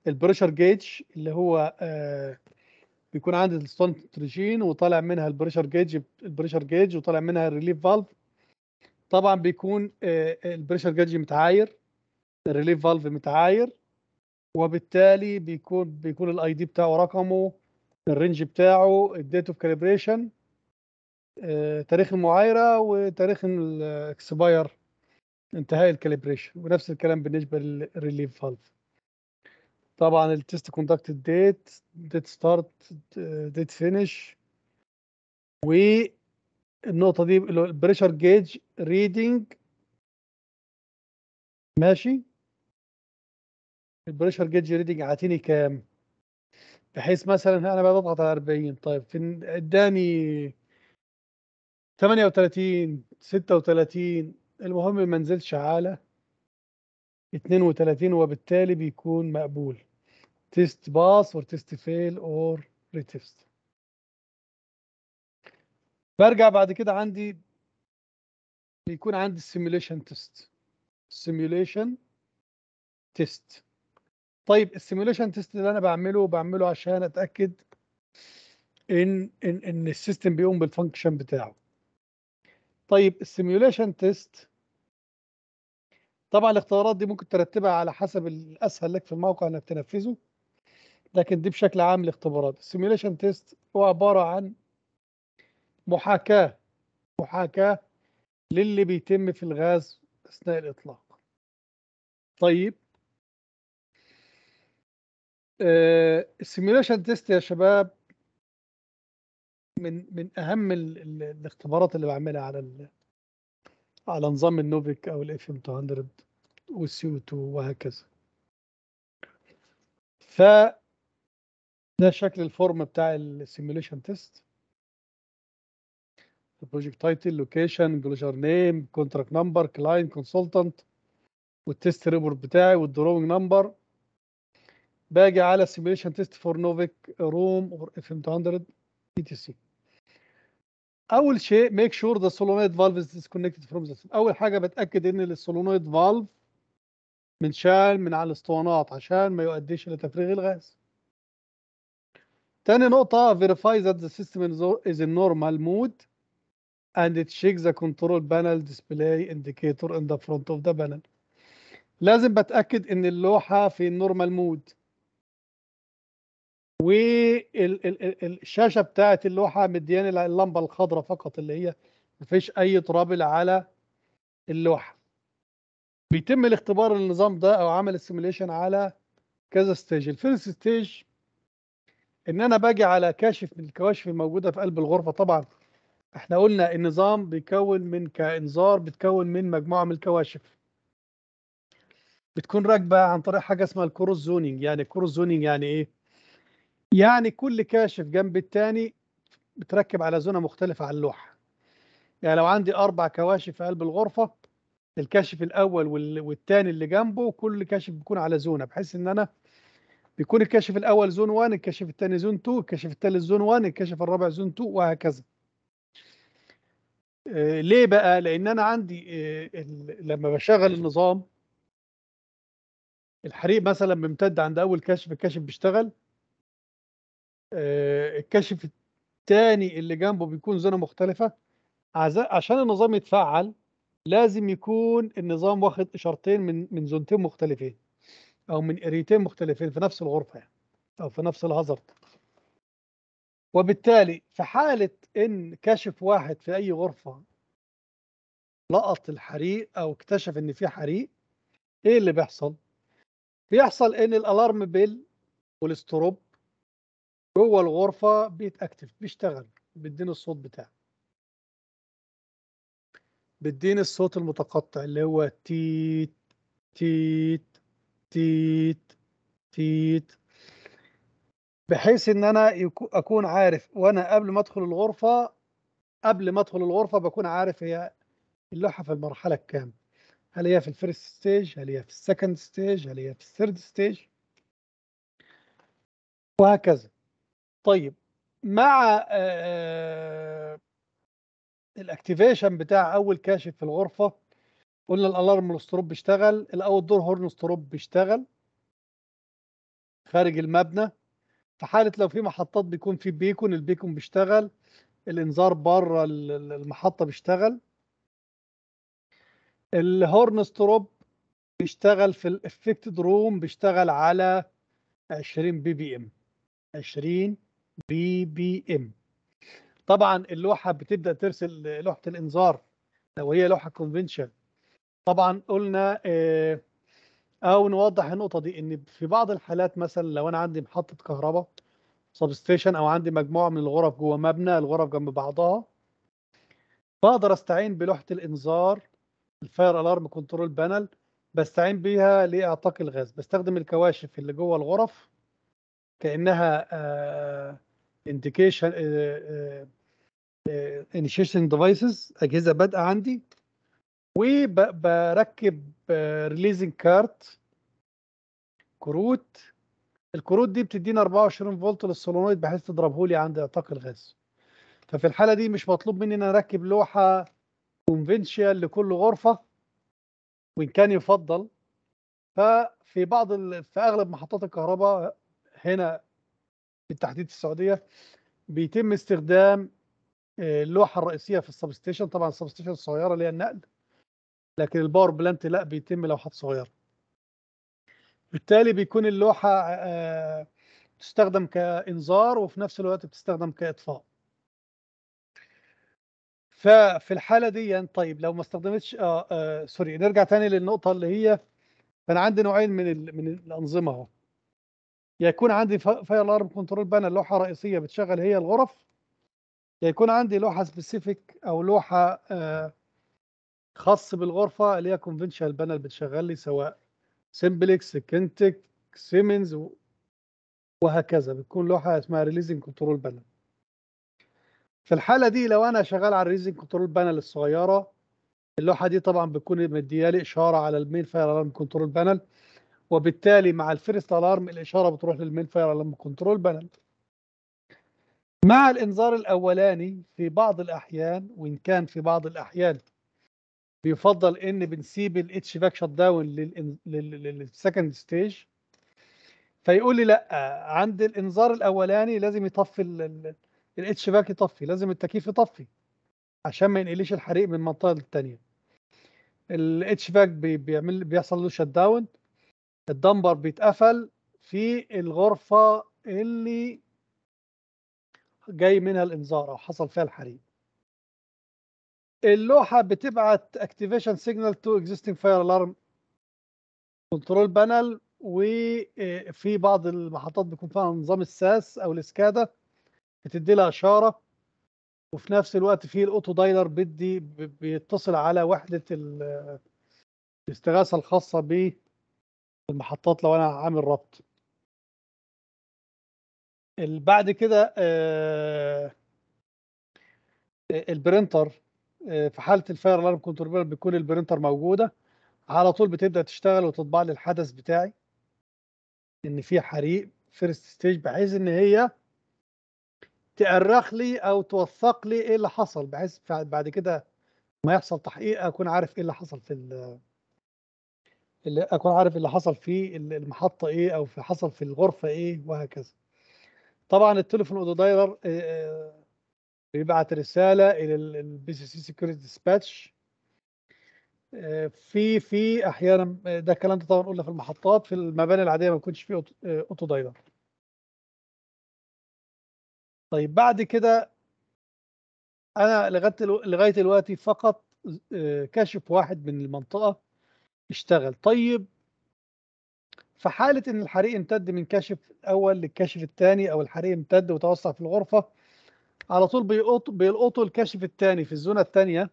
البريشر جيج اللي هو بيكون عندي الاسطوانه النيتروجين وطالع منها البريشر جيج البريشر جيج وطالع منها الريليف فالف طبعا بيكون البريشر جيج متعاير الريليف فالف متعاير وبالتالي بيكون بيكون الاي دي بتاعه رقمه الرينج بتاعه الديت اوف كاليبريشن آه، تاريخ المعايره وتاريخ الاكسباير انتهاء الكاليبريشن ونفس الكلام بالنسبه للريليف فالف طبعا التست كونتاكت ديت ديت ستارت ديت فينش والنقطه دي البريشر جيج ريدنج ماشي البريشر جيج ريدنج عاتيني كام بحيث مثلا انا بضغط على 40 طيب في اداني 38 36 المهم ما نزلش على 32 وبالتالي بيكون مقبول تيست باس اور تيست فيل اور ريتست برجع بعد كده عندي بيكون عندي السيميوليشن تيست السيميوليشن تيست طيب السيميوليشن تيست اللي انا بعمله بعمله عشان اتاكد ان ان ان السيستم بيقوم بالفانكشن بتاعه طيب السيميوليشن تيست طبعا الاختيارات دي ممكن ترتبها على حسب الاسهل لك في الموقع انك تنفذه لكن دي بشكل عام الاختبارات السيميوليشن تيست هو عباره عن محاكاه محاكاه للي بيتم في الغاز اثناء الاطلاق طيب السيميوليشن آه، تيست يا شباب من من اهم الـ الـ الاختبارات اللي بعملها على ال على نظام النوفيك او الاف ام 200 والسي او 2 وهكذا ف ده شكل الفورم بتاع السيميوليشن تيست البروجكت تايتل لوكيشن جلوجر نيم كونتراكت نمبر كلاينت كونسلتنت والتيست ريبورت بتاعي والدروينج نمبر باجي على سيميوليشن تيست فور نوفيك روم اور اف ام 200 اي تي سي اول شيء ميك شور ذا سولونويد فالف از ديسكونكتد فروم ذا اول حاجه بتاكد ان السولونويد فالف منشال من على الاسطوانات عشان ما يؤديش لتفريغ الغاز تاني نقطة verify that the system is in normal mode and it check the control panel display indicator in the front of the panel لازم بتأكد إن اللوحة في normal mode والشاشه بتاعه اللوحه مديانه اللمبه الخضراء فقط اللي هي مفيش اي ترابل على اللوحه بيتم الاختبار النظام ده او عمل السيميليشن على كذا ستيج الفيرست ستيج ان انا باجي على كاشف من الكواشف الموجوده في قلب الغرفه طبعا احنا قلنا النظام بيكون من كانذار بتكون من مجموعه من الكواشف بتكون راكبه عن طريق حاجه اسمها الكروس زونينج يعني الكروس زونينج يعني ايه يعني كل كاشف جنب الثاني بتركب على زونه مختلفه على اللوحه يعني لو عندي اربع كواشف في قلب الغرفه الكاشف الاول والثاني اللي جنبه كل كاشف بيكون على زونه بحيث ان انا بيكون الكاشف الاول زون 1 الكاشف الثاني زون 2 الكاشف الثالث زون 1 الكاشف الرابع زون 2 وهكذا آه، ليه بقى لان انا عندي آه، لما بشغل النظام الحريق مثلا بيمتد عند اول كاشف الكاشف بيشتغل آه، الكشف الثاني اللي جنبه بيكون زونه مختلفه عشان النظام يتفعل لازم يكون النظام واخد اشارتين من من زونتين مختلفين او من اريتين مختلفين في نفس الغرفه يعني او في نفس الهازارد وبالتالي في حاله ان كشف واحد في اي غرفه لقط الحريق او اكتشف ان في حريق ايه اللي بيحصل بيحصل ان الالارم بيل والستروب جوه الغرفه بيتاكتف بيشتغل بيديني الصوت بتاعه بيديني الصوت المتقطع اللي هو تيت تيت تيت تيت بحيث ان انا اكون عارف وانا قبل ما ادخل الغرفه قبل ما ادخل الغرفه بكون عارف هي اللوحه في المرحله الكام هل هي في الفيرست ستيج هل هي في السكند ستيج هل هي في الثيرد ستيج وهكذا طيب مع الاكتيفيشن بتاع اول كاشف في الغرفه قلنا الالارم الاستروب بيشتغل الاوت دور هورن استروب بيشتغل خارج المبنى في حاله لو في محطات بيكون في بيكون البيكون بيشتغل الانذار بره المحطه بيشتغل الهورن ستروب بيشتغل في الافكتد روم بيشتغل على 20 بي بي ام 20 بي بي ام طبعا اللوحه بتبدا ترسل لوحه الانذار لو هي لوحه كونفنشن طبعا قلنا آه، او نوضح النقطه دي ان في بعض الحالات مثلا لو انا عندي محطه كهرباء سب ستيشن او عندي مجموعه من الغرف جوه مبنى الغرف جنب بعضها بقدر استعين بلوحه الانذار الفاير الارم كنترول بانل بستعين بيها لاعتاق الغاز بستخدم الكواشف اللي جوه الغرف كانها آه انديكيشن انيشيشن ديفايسز اجهزه بادئه عندي وبركب ريليزنج uh, كارت كروت الكروت دي بتدينا 24 فولت للسولونويد بحيث تضربه لي عند اعتاق الغاز ففي الحاله دي مش مطلوب مني ان انا اركب لوحه كونفنشال لكل غرفه وان كان يفضل ففي بعض في اغلب محطات الكهرباء هنا بالتحديد السعوديه بيتم استخدام آه، اللوحه الرئيسيه في السب ستيشن طبعا السب ستيشن الصغيره اللي هي النقل لكن الباور بلانت لا بيتم لوحات صغيره بالتالي بيكون اللوحه آه، تستخدم كانذار وفي نفس الوقت بتستخدم كاطفاء ففي الحاله دي يعني طيب لو ما استخدمتش آه آه سوري نرجع تاني للنقطه اللي هي انا عندي نوعين من من الانظمه اهو يكون عندي فاير الارم كنترول بانل لوحه رئيسيه بتشغل هي الغرف يكون عندي لوحه سبيسيفيك او لوحه آه، خاص بالغرفه اللي هي كونفنشنال بانل بتشغل لي سواء سيمبلكس كنتك سيمنز وهكذا بتكون لوحه اسمها ريليزنج كنترول بانل في الحاله دي لو انا شغال على الريليزنج كنترول بانل الصغيره اللوحه دي طبعا بتكون مديالي اشاره على المين فاير الارم كنترول بانل وبالتالي مع الفيرست الارم الاشاره بتروح للمين فاير الارم كنترول بانل مع الانذار الاولاني في بعض الاحيان وان كان في بعض الاحيان بيفضل ان بنسيب الاتش فاك شت داون للسكند ستيج فيقول لي لا عند الانذار الاولاني لازم يطفي الاتش فاك يطفي لازم التكييف يطفي عشان ما ينقليش الحريق من منطقه للثانيه الاتش فاك بيعمل بيحصل له شت داون الدمبر بيتقفل في الغرفة اللي جاي منها الانذار او حصل فيها الحريق اللوحة بتبعت اكتيفيشن سيجنال تو اكزيستنج فاير الارم كنترول بانل وفي بعض المحطات بيكون فيها نظام الساس او الاسكادا بتدي لها اشاره وفي نفس الوقت في الاوتو دايلر بدي بيتصل على وحده الاستغاثه الخاصه المحطات لو انا عامل ربط بعد كده آه، آه، البرنتر آه، في حاله الفاير الارم كنترولر بيكون البرنتر موجوده على طول بتبدا تشتغل وتطبع لي الحدث بتاعي ان في حريق فيرست ستيج بحيث ان هي تأرخ لي او توثق لي ايه اللي حصل بحيث بعد كده ما يحصل تحقيق اكون عارف ايه اللي حصل في اللي اكون عارف اللي حصل في المحطه ايه او في حصل في الغرفه ايه وهكذا طبعا التليفون اودو دايلر بيبعت رساله الى البي سي سي سكيورتي ديسباتش في في احيانا ده الكلام ده طبعا قلنا في المحطات في المباني العاديه ما بيكونش في اوتو دايلر طيب بعد كده انا لغايه لغايه دلوقتي فقط كاشف واحد من المنطقه اشتغل طيب في حالة إن الحريق امتد من كشف الأول للكشف الثاني أو الحريق امتد وتوسع في الغرفة على طول بيلقطوا الكشف الثاني في الزونة الثانية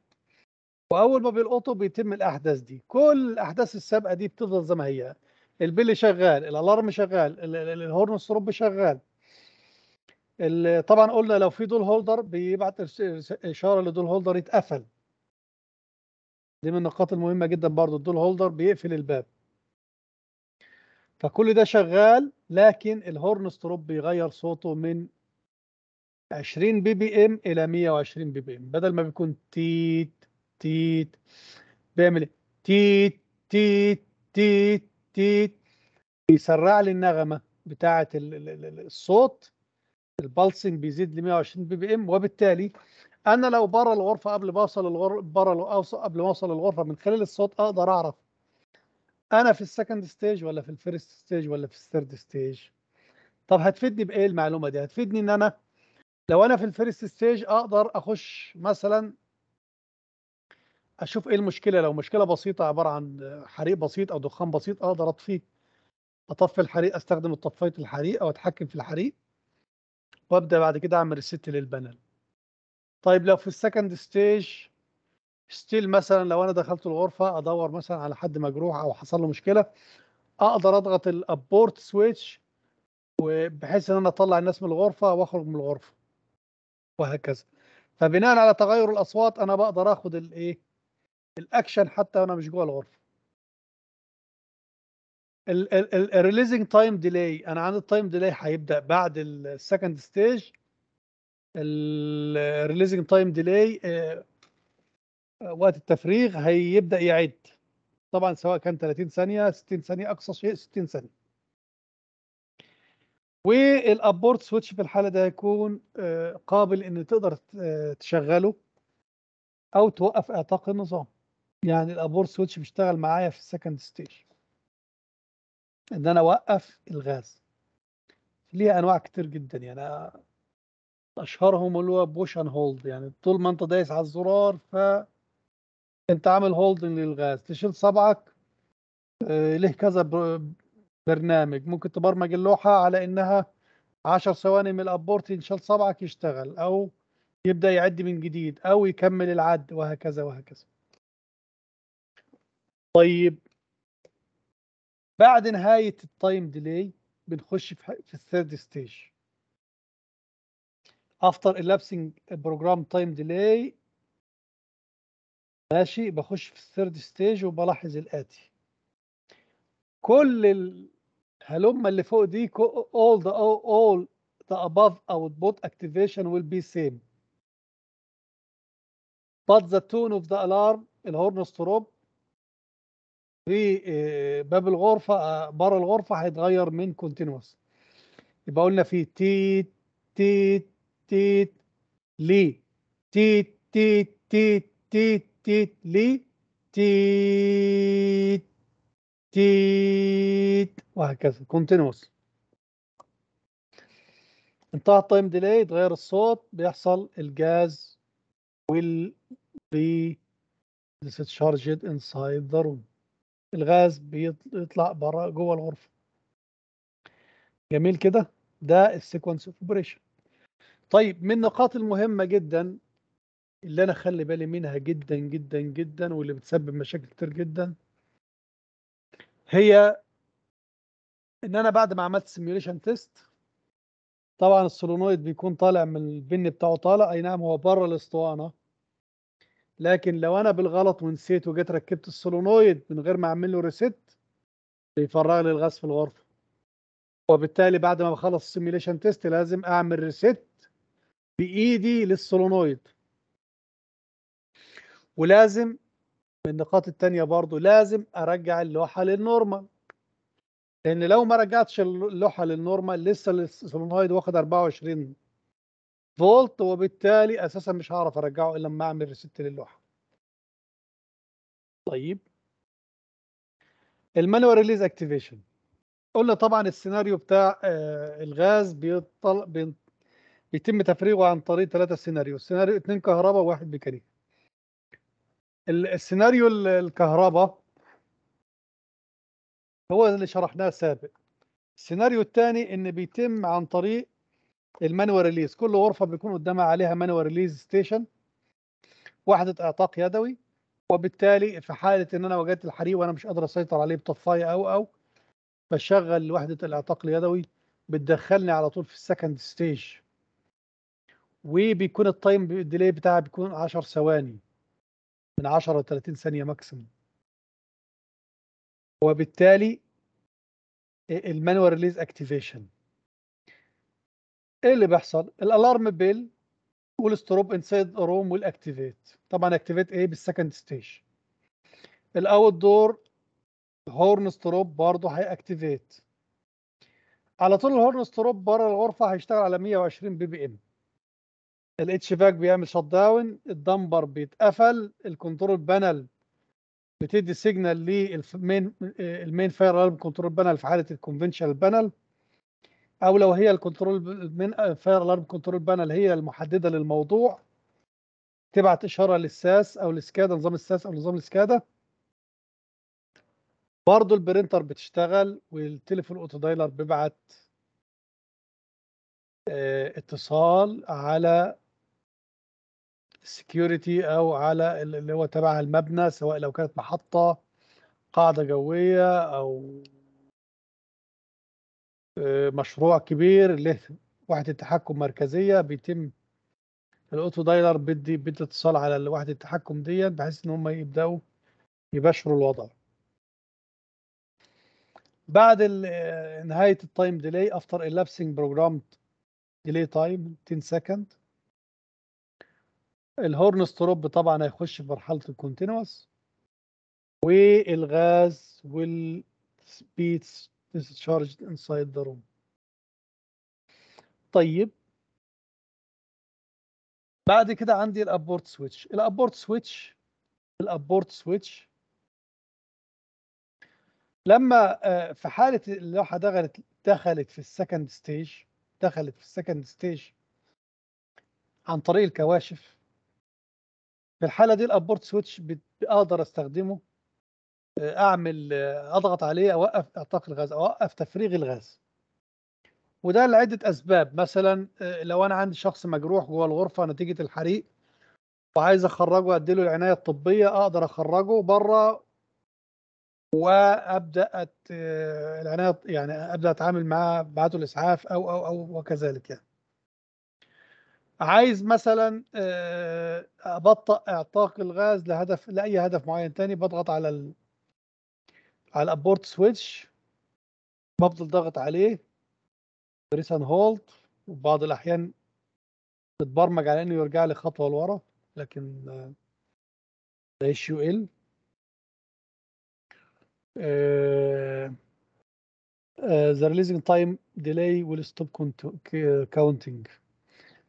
وأول ما بيلقطوا بيتم الأحداث دي كل الأحداث السابقة دي بتفضل زي ما هي البيل شغال الألارم شغال الهورن السروب شغال طبعا قلنا لو في دول هولدر بيبعت إشارة لدول هولدر يتقفل دي من النقاط المهمه جدا برضو الدول هولدر بيقفل الباب فكل ده شغال لكن الهورن ستروب بيغير صوته من 20 بي بي ام الى 120 بي بي ام بدل ما بيكون تيت تيت بيعمل ايه تيت تيت تيت تيت بيسرع لي النغمه بتاعه الصوت البالسنج بيزيد ل 120 بي بي ام وبالتالي انا لو بره الغرفه قبل ما اوصل الغرفه بره قبل ما اوصل الغرفه من خلال الصوت اقدر اعرف انا في السكند ستيج ولا في الفيرست ستيج ولا في الثيرد ستيج طب هتفيدني بايه المعلومه دي هتفيدني ان انا لو انا في الفيرست ستيج اقدر اخش مثلا اشوف ايه المشكله لو مشكله بسيطه عباره عن حريق بسيط او دخان بسيط اقدر اطفيه اطفي الحريق استخدم طفايه الحريق او اتحكم في الحريق وابدا بعد كده اعمل ريست للبانل طيب لو في السكند ستيج ستيل مثلا لو انا دخلت الغرفه ادور مثلا على حد مجروح او حصل له مشكله اقدر اضغط الابورت سويتش بحيث ان انا اطلع الناس من الغرفه واخرج من الغرفه وهكذا فبناء على تغير الاصوات انا بقدر اخد الايه الاكشن حتى وانا مش جوه الغرفه الريليزنج تايم ديلي انا عندي التايم ديلي هيبدا بعد السكند ستيج الريليزنج تايم ديلي وقت التفريغ هيبدا يعد طبعا سواء كان 30 ثانيه 60 ثانيه اقصى شيء 60 ثانيه والابورت سويتش في الحاله ده هيكون آه، قابل ان تقدر آه، تشغله او توقف اعتاق النظام يعني الابورت سويتش بيشتغل معايا في السكند ستيج ان انا اوقف الغاز ليها انواع كتير جدا يعني اشهرهم اللي هو بوش اند هولد يعني طول ما انت دايس على الزرار ف انت عامل هولدنج للغاز تشيل صبعك آه، له كذا برنامج ممكن تبرمج اللوحه على انها 10 ثواني من الابورت ينشال صبعك يشتغل او يبدا يعد من جديد او يكمل العد وهكذا وهكذا طيب بعد نهايه التايم ديلي بنخش في الثيرد ستيج after elapsing program time delay ماشي بخش في الثيرد ستيج وبلاحظ الاتي كل الهلمة اللي فوق دي all the all the above output activation will be same but the tone of the alarm الهورن ستروب في آه، باب الغرفة بره آه، الغرفة هيتغير من continuous يبقى قلنا في تيت تيت تيت لي تيت تيت تيت تيت تيت لي تيت تيت وهكذا كونتينوس انتهى تايم ديلي تغير الصوت بيحصل الجاز will be discharged inside the room الغاز بيطلع بره جوه الغرفه جميل كده ده السيكونس اوف اوبريشن طيب من النقاط المهمه جدا اللي انا خلي بالي منها جدا جدا جدا واللي بتسبب مشاكل كتير جدا هي ان انا بعد ما عملت سيميوليشن تيست طبعا السولونويد بيكون طالع من البن بتاعه طالع اي نعم هو بره الاسطوانه لكن لو انا بالغلط ونسيت وجيت ركبت السولونويد من غير ما اعمل له ريست بيفرغ لي الغاز في الغرفه وبالتالي بعد ما بخلص السيميوليشن تيست لازم اعمل ريست بايدي للسولونويد ولازم من النقاط التانية برضو لازم ارجع اللوحة للنورمال لان لو ما رجعتش اللوحة للنورمال لسه السولونويد واخد 24 فولت وبالتالي اساسا مش هعرف ارجعه الا لما اعمل ريست للوحة طيب المانوال ريليز اكتيفيشن قلنا طبعا السيناريو بتاع آه، الغاز بيطل بيتم تفريغه عن طريق ثلاثة سيناريو سيناريو اتنين كهرباء وواحد ميكانيك السيناريو الكهرباء هو اللي شرحناه سابق السيناريو الثاني ان بيتم عن طريق المانوال ريليز كل غرفه بيكون قدامها عليها مانوال ريليز ستيشن وحده اعتاق يدوي وبالتالي في حاله ان انا وجدت الحريق وانا مش قادر اسيطر عليه بطفايه او او بشغل وحده الاعتاق اليدوي بتدخلني على طول في السكند ستيج وبيكون التايم ديلي بتاعها بيكون 10 ثواني من 10 ل 30 ثانيه ماكسيموم وبالتالي المانوال ريليز اكتيفيشن ايه اللي بيحصل الالارم بيل والستروب انسايد روم والاكتيفيت طبعا اكتيفيت ايه بالسكند ستيج الاوت دور هورن ستروب برضه هياكتيفيت على طول الهورن ستروب بره الغرفه هيشتغل على 120 بي بي ام الاتش باك بيعمل شت داون الدمبر بيتقفل الكنترول بانل بتدي سيجنال للمين المين فاير الارم كنترول بانل في حاله الكونفنشنال بانل او لو هي الكنترول المين فاير الارم كنترول بانل هي المحدده للموضوع تبعت اشاره للساس او السكادا نظام الساس او نظام السكادا برضه البرينتر بتشتغل والتليفون اوتو دايلر بيبعت آه، اتصال على السكيورتي او على اللي هو تبع المبنى سواء لو كانت محطه قاعده جويه او آه، مشروع كبير له وحده تحكم مركزيه بيتم الاوتو دايلر بدي بدي اتصال على وحده التحكم دي بحيث ان هم يبداوا يبشروا الوضع بعد آه، نهايه التايم ديلي افتر elapsing بروجرام ديلي تايم 10 سكند الهورن ستروب طبعا هيخش في مرحله الكونتينوس والغاز والسبيتس discharged انسايد ذا روم طيب بعد كده عندي الابورت سويتش الابورت سويتش الابورت سويتش لما آه، في حاله اللوحه دخلت دخلت في السكند ستيج دخلت في السكند ستيج عن طريق الكواشف في الحاله دي الابورت سويتش بقدر استخدمه آه، اعمل آه، اضغط عليه اوقف اعطاق الغاز اوقف تفريغ الغاز وده لعده اسباب مثلا آه، لو انا عندي شخص مجروح جوه الغرفه نتيجه الحريق وعايز اخرجه اديله العنايه الطبيه اقدر اخرجه بره وابدا العنايه يعني ابدا اتعامل معاه ابعته الاسعاف او او او وكذلك يعني عايز مثلا آه، ابطئ اعتاق الغاز لهدف لاي هدف معين تاني بضغط على ال... على الابورت سويتش بفضل ضغط عليه بريس اند هولد وبعض الاحيان بتبرمج على انه يرجع لي خطوه لورا لكن ده اتش يو ال ذا ريليزنج تايم ديلي ويل ستوب كاونتنج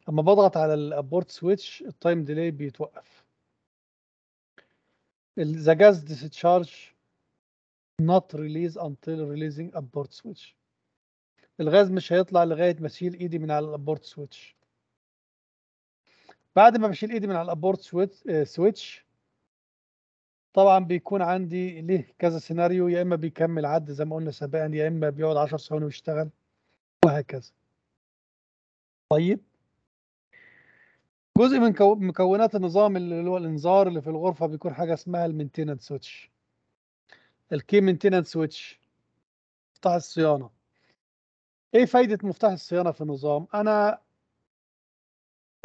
اما بضغط على الابورت سويتش التايم ديلي بيتوقف ذا جاز discharge نوت ريليز انتل ريليزنج ابورت سويتش الغاز مش هيطلع لغاية ما اشيل ايدي من على الابورت سويتش بعد ما بشيل ايدي من على الابورت آه، سويتش طبعا بيكون عندي ليه كذا سيناريو يا اما بيكمل عد زي ما قلنا سابقا يا اما بيقعد 10 ثواني ويشتغل وهكذا طيب جزء من كو... مكونات النظام اللي هو الانذار اللي في الغرفه بيكون حاجه اسمها المينتيننس سويتش الكي مينتيننس سويتش مفتاح الصيانه ايه فايده مفتاح الصيانه في النظام انا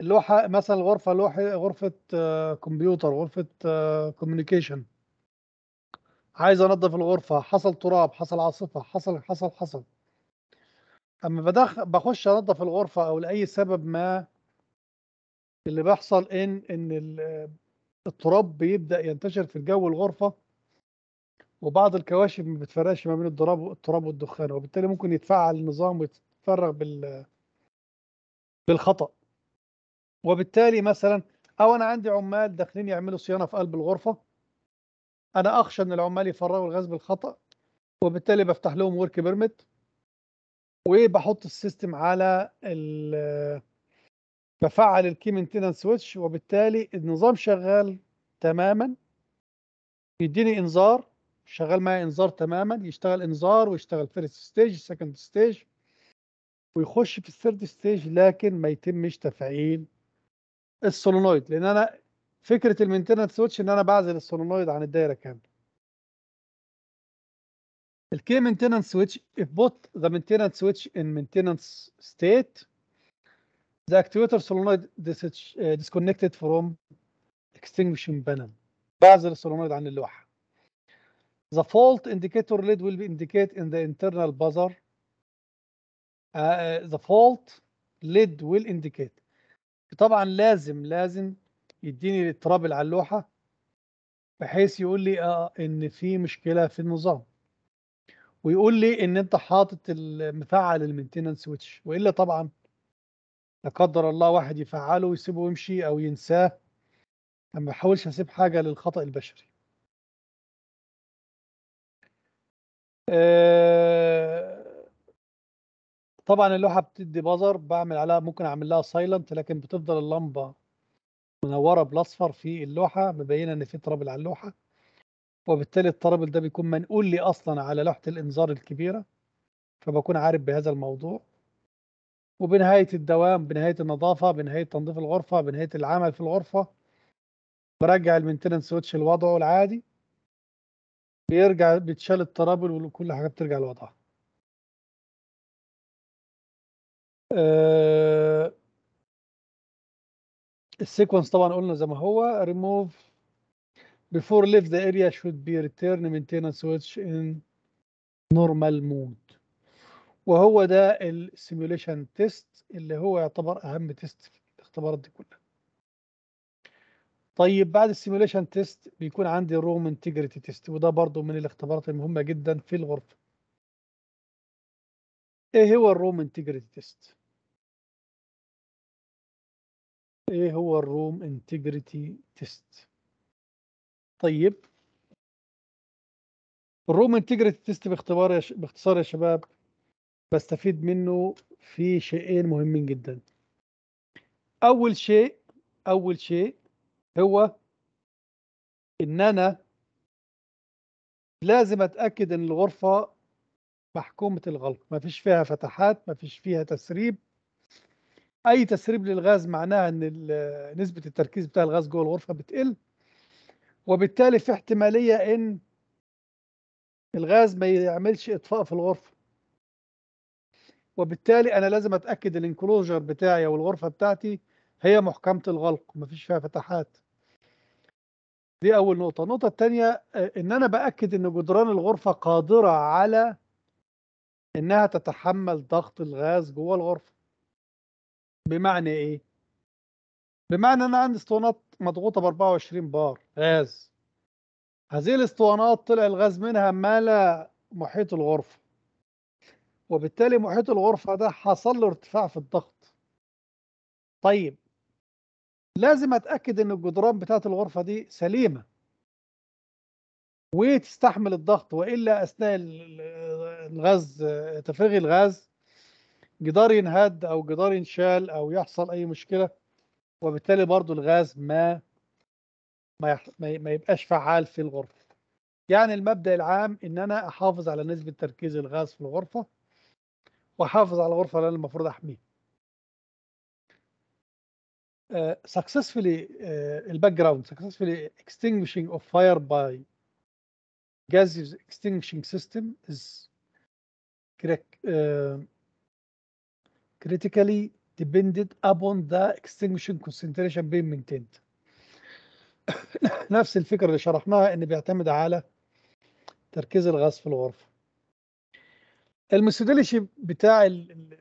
اللوحه مثلا الغرفه لوحه غرفه آه كمبيوتر غرفه آه كوميونيكيشن عايز انظف الغرفه حصل تراب حصل عاصفه حصل حصل حصل اما بدخل بخش انظف الغرفه او لاي سبب ما اللي بيحصل ان ان التراب بيبدا ينتشر في الجو الغرفه وبعض الكواشف ما بتفرقش ما بين التراب التراب والدخان وبالتالي ممكن يتفعل النظام ويتفرغ بال بالخطا وبالتالي مثلا او انا عندي عمال داخلين يعملوا صيانه في قلب الغرفه انا اخشى ان العمال يفرغوا الغاز بالخطا وبالتالي بفتح لهم ورك بيرمت وبحط السيستم على بفعل الكي مينتنس سويتش وبالتالي النظام شغال تماما يديني انذار شغال معايا انذار تماما يشتغل انذار ويشتغل فيرست ستيج سكند ستيج ويخش في الثيرد ستيج لكن ما يتمش تفعيل السولونويد لان انا فكره المينتنس سويتش ان انا بعزل السولونويد عن الدايره كامله الكي maintenance switch if both the maintenance switch in maintenance state The actuator solenoid disconnected from extinguishing panel بعزل السولenoid عن اللوحة The fault indicator lead will be indicated in the internal buzzer The fault lead will indicate طبعا لازم لازم يديني الترابل على اللوحة بحيث يقول لي ان في مشكلة في النظام ويقول لي ان انت حاطط مفعل المينتيننس سويتش والا طبعا لا قدر الله واحد يفعله ويسيبه ويمشي او ينساه ما بحاولش اسيب حاجه للخطا البشري آه، طبعا اللوحه بتدي بزر بعمل عليها ممكن اعمل لها سايلنت لكن بتفضل اللمبه منوره بالاصفر في اللوحه مبينه ان في طرابل على اللوحه وبالتالي الطرابل ده بيكون منقول لي اصلا على لوحه الانذار الكبيره فبكون عارف بهذا الموضوع وبنهاية الدوام بنهاية النظافة بنهاية تنظيف الغرفة بنهاية العمل في الغرفة برجع المينتنس سويتش لوضعه العادي بيرجع بيتشال الترابل وكل حاجة بترجع لوضعها أه السيكونس طبعا قلنا زي ما هو ريموف before leave the area should be returned maintenance switch in normal mode وهو ده السيموليشن تيست اللي هو يعتبر اهم تيست في الاختبارات دي كلها طيب بعد السيموليشن تيست بيكون عندي الروم انتجريتي تيست وده برضو من الاختبارات المهمه جدا في الغرفه ايه هو الروم انتجريتي تيست ايه هو الروم انتجريتي تيست طيب الروم انتجريتي تيست باختبار باختصار يا شباب بستفيد منه في شيئين مهمين جدا اول شيء اول شيء هو ان انا لازم اتاكد ان الغرفه محكومه الغلق ما فيش فيها فتحات ما فيش فيها تسريب اي تسريب للغاز معناها ان نسبه التركيز بتاع الغاز جوه الغرفه بتقل وبالتالي في احتماليه ان الغاز ما يعملش اطفاء في الغرفه وبالتالي انا لازم اتاكد الانكلوجر بتاعي او الغرفه بتاعتي هي محكمه الغلق مفيش فيها فتحات دي اول نقطه النقطه الثانيه آه، ان انا باكد ان جدران الغرفه قادره على انها تتحمل ضغط الغاز جوه الغرفه بمعنى ايه بمعنى انا عندي اسطوانات مضغوطه ب 24 بار غاز هذه الاسطوانات طلع الغاز منها لا محيط الغرفه وبالتالي محيط الغرفة ده حصل له ارتفاع في الضغط طيب لازم أتأكد إن الجدران بتاعة الغرفة دي سليمة وتستحمل الضغط وإلا أثناء الغاز تفريغ الغاز جدار ينهد أو جدار ينشال أو يحصل أي مشكلة وبالتالي برضو الغاز ما ما, ما يبقاش فعال في الغرفة يعني المبدأ العام إن أنا أحافظ على نسبة تركيز الغاز في الغرفة واحافظ على الغرفه اللي انا المفروض احميها سكسسفلي الباك جراوند سكسسفلي extinguishing of fire by gaseous extinguishing system is uh, critically dependent upon the extinguishing concentration being maintained نفس الفكره اللي شرحناها ان بيعتمد على تركيز الغاز في الغرفه الميثودولوجي بتاع ال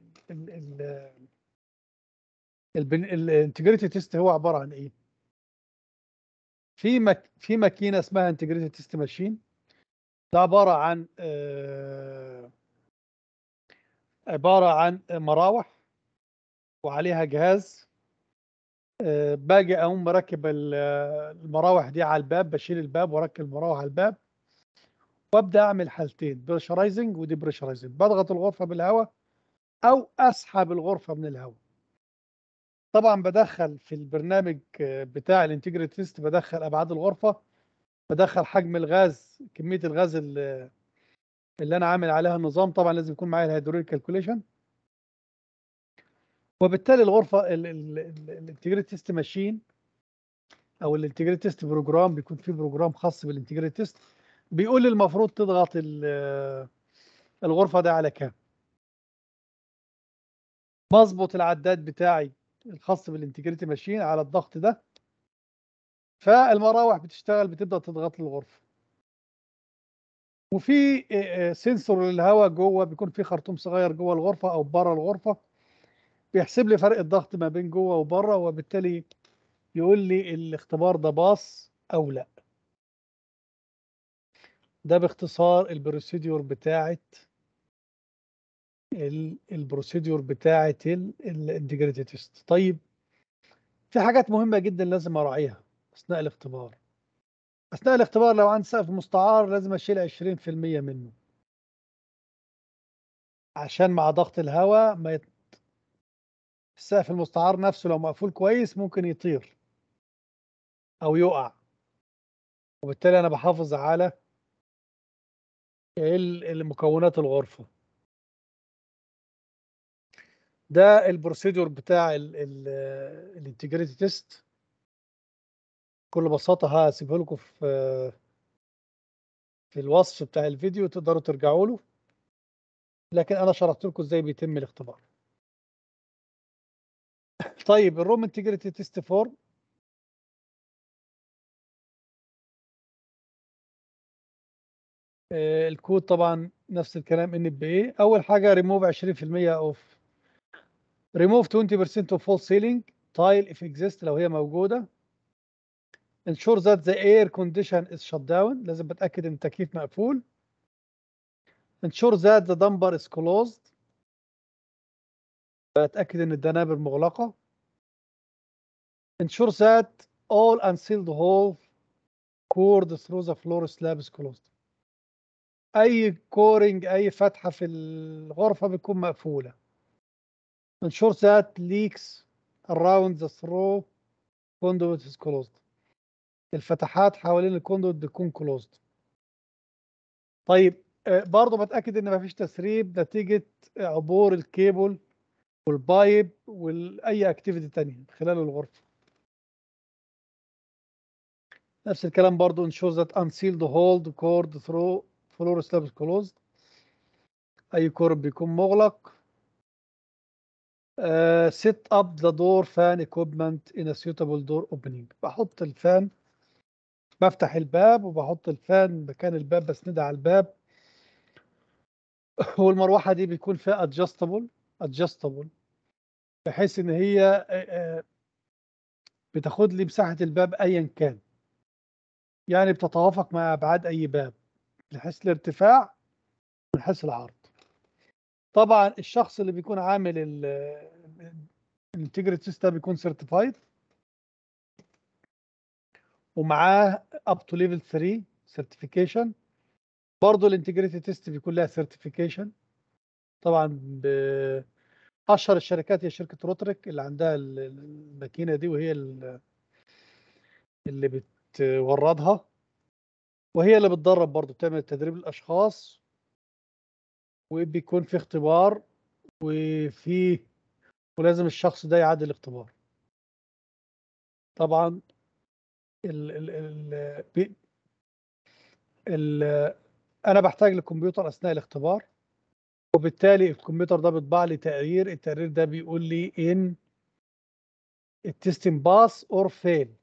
الانتجريتي تيست هو عباره عن ايه؟ في مك في ماكينه اسمها انتجريتي تيست ماشين ده عباره عن آه عباره عن مراوح وعليها جهاز آه، باجي اقوم مركب آه، المراوح دي على الباب بشيل الباب واركب المراوح على الباب وابدا اعمل حالتين بريشرايزنج وديبريشرايزنج بضغط الغرفه بالهواء او اسحب الغرفه من الهواء طبعا بدخل في البرنامج بتاع الانتجريت تيست بدخل ابعاد الغرفه بدخل حجم الغاز كميه الغاز اللي, اللي انا عامل عليها النظام طبعا لازم يكون معايا الهيدروليك كالكوليشن وبالتالي الغرفه الانتجريت تيست ماشين او الانتجريت تيست بروجرام بيكون فيه بروجرام خاص بالانتجريت تيست بيقول لي المفروض تضغط الغرفه ده على كام بظبط العداد بتاعي الخاص بالانتجريتي ماشين على الضغط ده فالمراوح بتشتغل بتبدا تضغط الغرفه وفي سنسور للهواء جوه بيكون في خرطوم صغير جوه الغرفه او بره الغرفه بيحسب لي فرق الضغط ما بين جوه وبره وبالتالي يقول لي الاختبار ده باص او لا ده باختصار البروسيدور بتاعت البروسيدور بتاعت الانتجريتي تيست طيب في حاجات مهمه جدا لازم اراعيها اثناء الاختبار اثناء الاختبار لو عندي سقف مستعار لازم اشيل 20% منه عشان مع ضغط الهواء ما يت... السقف المستعار نفسه لو مقفول كويس ممكن يطير او يقع وبالتالي انا بحافظ على المكونات الغرفه ده البروسيدور بتاع الانتجريتي تيست بكل بساطه هسيبه لكم في في الوصف بتاع الفيديو تقدروا ترجعوا له لكن انا شرحت لكم ازاي بيتم الاختبار طيب الروم انتجريتي تيست فورم آه، الكود طبعا نفس الكلام ان بي اي اول حاجه ريموف 20% اوف ريموف 20% اوف فول سيلينج تايل اف اكزيست لو هي موجوده انشور ذات ذا اير كونديشن از شت داون لازم بتاكد ان التكييف مقفول انشور ذات ذا دمبر از كلوزد بتاكد ان الدنابر مغلقه انشور ذات اول unsealed hole cord through the floor slab is closed اي كورنج اي فتحه في الغرفه بتكون مقفوله انشور ذات ليكس around the throw conduit is closed الفتحات حوالين الكوندوت بتكون كلوزد طيب آه، برضه بتاكد ان مفيش تسريب نتيجه عبور الكيبل والبايب واي اكتيفيتي تانية خلال الغرفه نفس الكلام برضه انشور ذات unsealed hold cord through فلور سلابس كلوزد اي كورب بيكون مغلق سيت اب ذا دور فان ايكوبمنت ان سيوتابل دور اوبننج بحط الفان بفتح الباب وبحط الفان مكان الباب بسندها على الباب والمروحه دي بيكون فيها ادجستبل ادجستبل بحيث ان هي آه، آه، بتاخد لي مساحه الباب ايا كان يعني بتتوافق مع ابعاد اي باب نحس الارتفاع من حيث العرض طبعا الشخص اللي بيكون عامل الانتجريت سيستم بيكون سيرتيفايد ومعاه اب تو ليفل 3 سيرتيفيكيشن برضه الانتجريتي تيست بيكون لها سيرتيفيكيشن طبعا اشهر الشركات هي شركه روتريك اللي عندها الماكينه دي وهي اللي بتوردها وهي اللي بتدرب برضه بتعمل تدريب الاشخاص وبيكون في اختبار وفي ولازم الشخص ده يعدي الاختبار طبعا ال ال ال بي ال انا بحتاج للكمبيوتر اثناء الاختبار وبالتالي الكمبيوتر ده بيطبع لي تقرير التقرير ده بيقول لي ان التستين باس اور فيل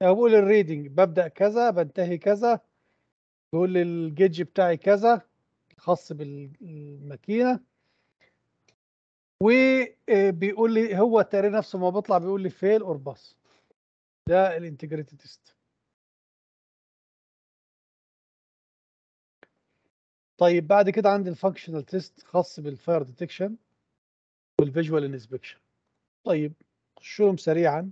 يعني بقول الريدنج ببدا كذا بنتهي كذا بقول الجيج بتاعي كذا خاص بالماكينه وبيقول لي هو التقرير نفسه ما بيطلع بيقول لي فيل اور باس ده الانتجريتد تيست طيب بعد كده عندي الفانكشنال تيست خاص بالفاير ديتكشن والفيجوال انسبكشن طيب خشهم سريعا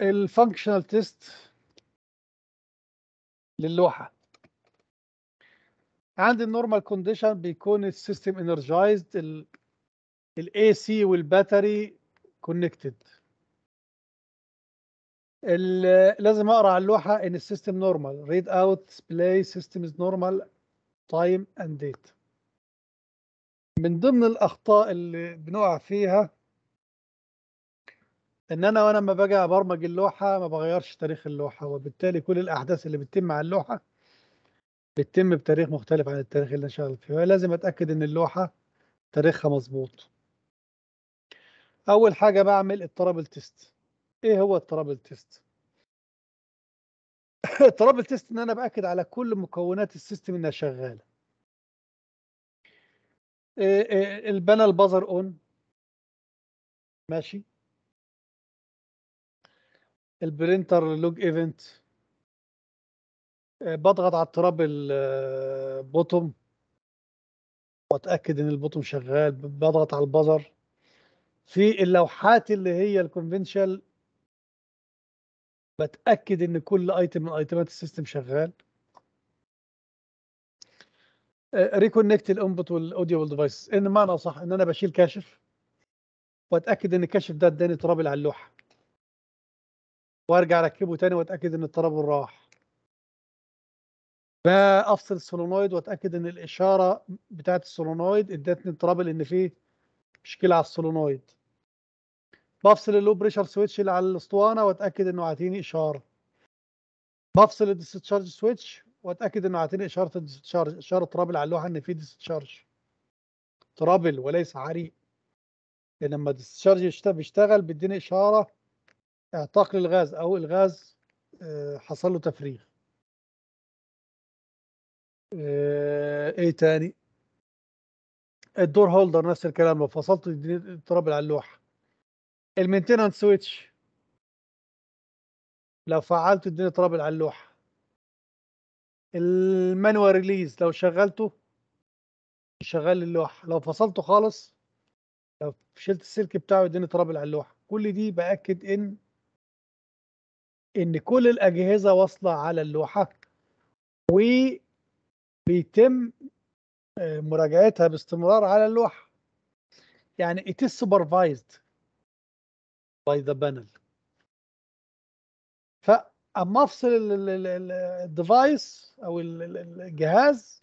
الفانكشنال تيست للوحه عند النورمال كونديشن بيكون السيستم انرجايزد الاي سي والباتري كونكتد لازم اقرا على اللوحه ان السيستم نورمال ريد اوت بلاي سيستم از نورمال تايم اند ديت من ضمن الاخطاء اللي بنقع فيها ان انا وانا لما باجي ابرمج اللوحه ما بغيرش تاريخ اللوحه وبالتالي كل الاحداث اللي بتتم على اللوحه بتتم بتاريخ مختلف عن التاريخ اللي انا شغال فيه لازم اتاكد ان اللوحه تاريخها مظبوط اول حاجه بعمل الترابل تيست ايه هو الترابل تيست الترابل تيست ان انا باكد على كل مكونات السيستم انها شغاله إيه، إيه، البانل بازر اون ماشي البرينتر لوج ايفنت آه، بضغط على التراب البوتوم آه، واتاكد ان البوتوم شغال بضغط على البزر في اللوحات اللي هي الكونفنشال بتاكد ان كل ايتم من ايتمات السيستم شغال ريكونكت آه، الانبوت والاوديو والديفايس ان معنى صح ان انا بشيل كاشف واتاكد ان الكاشف ده اداني ترابل على اللوحه وارجع اركبه تاني واتاكد ان الترابل راح بفصل السولونويد واتاكد ان الاشاره بتاعه السولونويد ادتني الترابل ان فيه مشكله على السولونويد بفصل اللو بريشر سويتش اللي على الاسطوانه واتاكد انه عاتيني اشاره بفصل الديستشارج سويتش واتاكد انه عاتيني اشاره الديستشارج اشاره ترابل على اللوحه ان في ديستشارج ترابل وليس عريق لما الديستشارج بيشتغل بيديني اشاره اعتاق للغاز او الغاز آه، حصل له تفريغ آه، ايه تاني الدور هولدر نفس الكلام لو فصلت التراب على اللوحه المينتيننس سويتش لو فعلت الدنيا ترابل على اللوحه المانوال ريليز لو شغلته شغال اللوحه لو فصلته خالص لو شلت السلك بتاعه الدنيا ترابل على اللوحه كل دي باكد ان ان كل الاجهزه واصله على اللوحه وبيتم آه، مراجعتها باستمرار على اللوحه يعني it is supervised by the panel فاما افصل الديفايس او الجهاز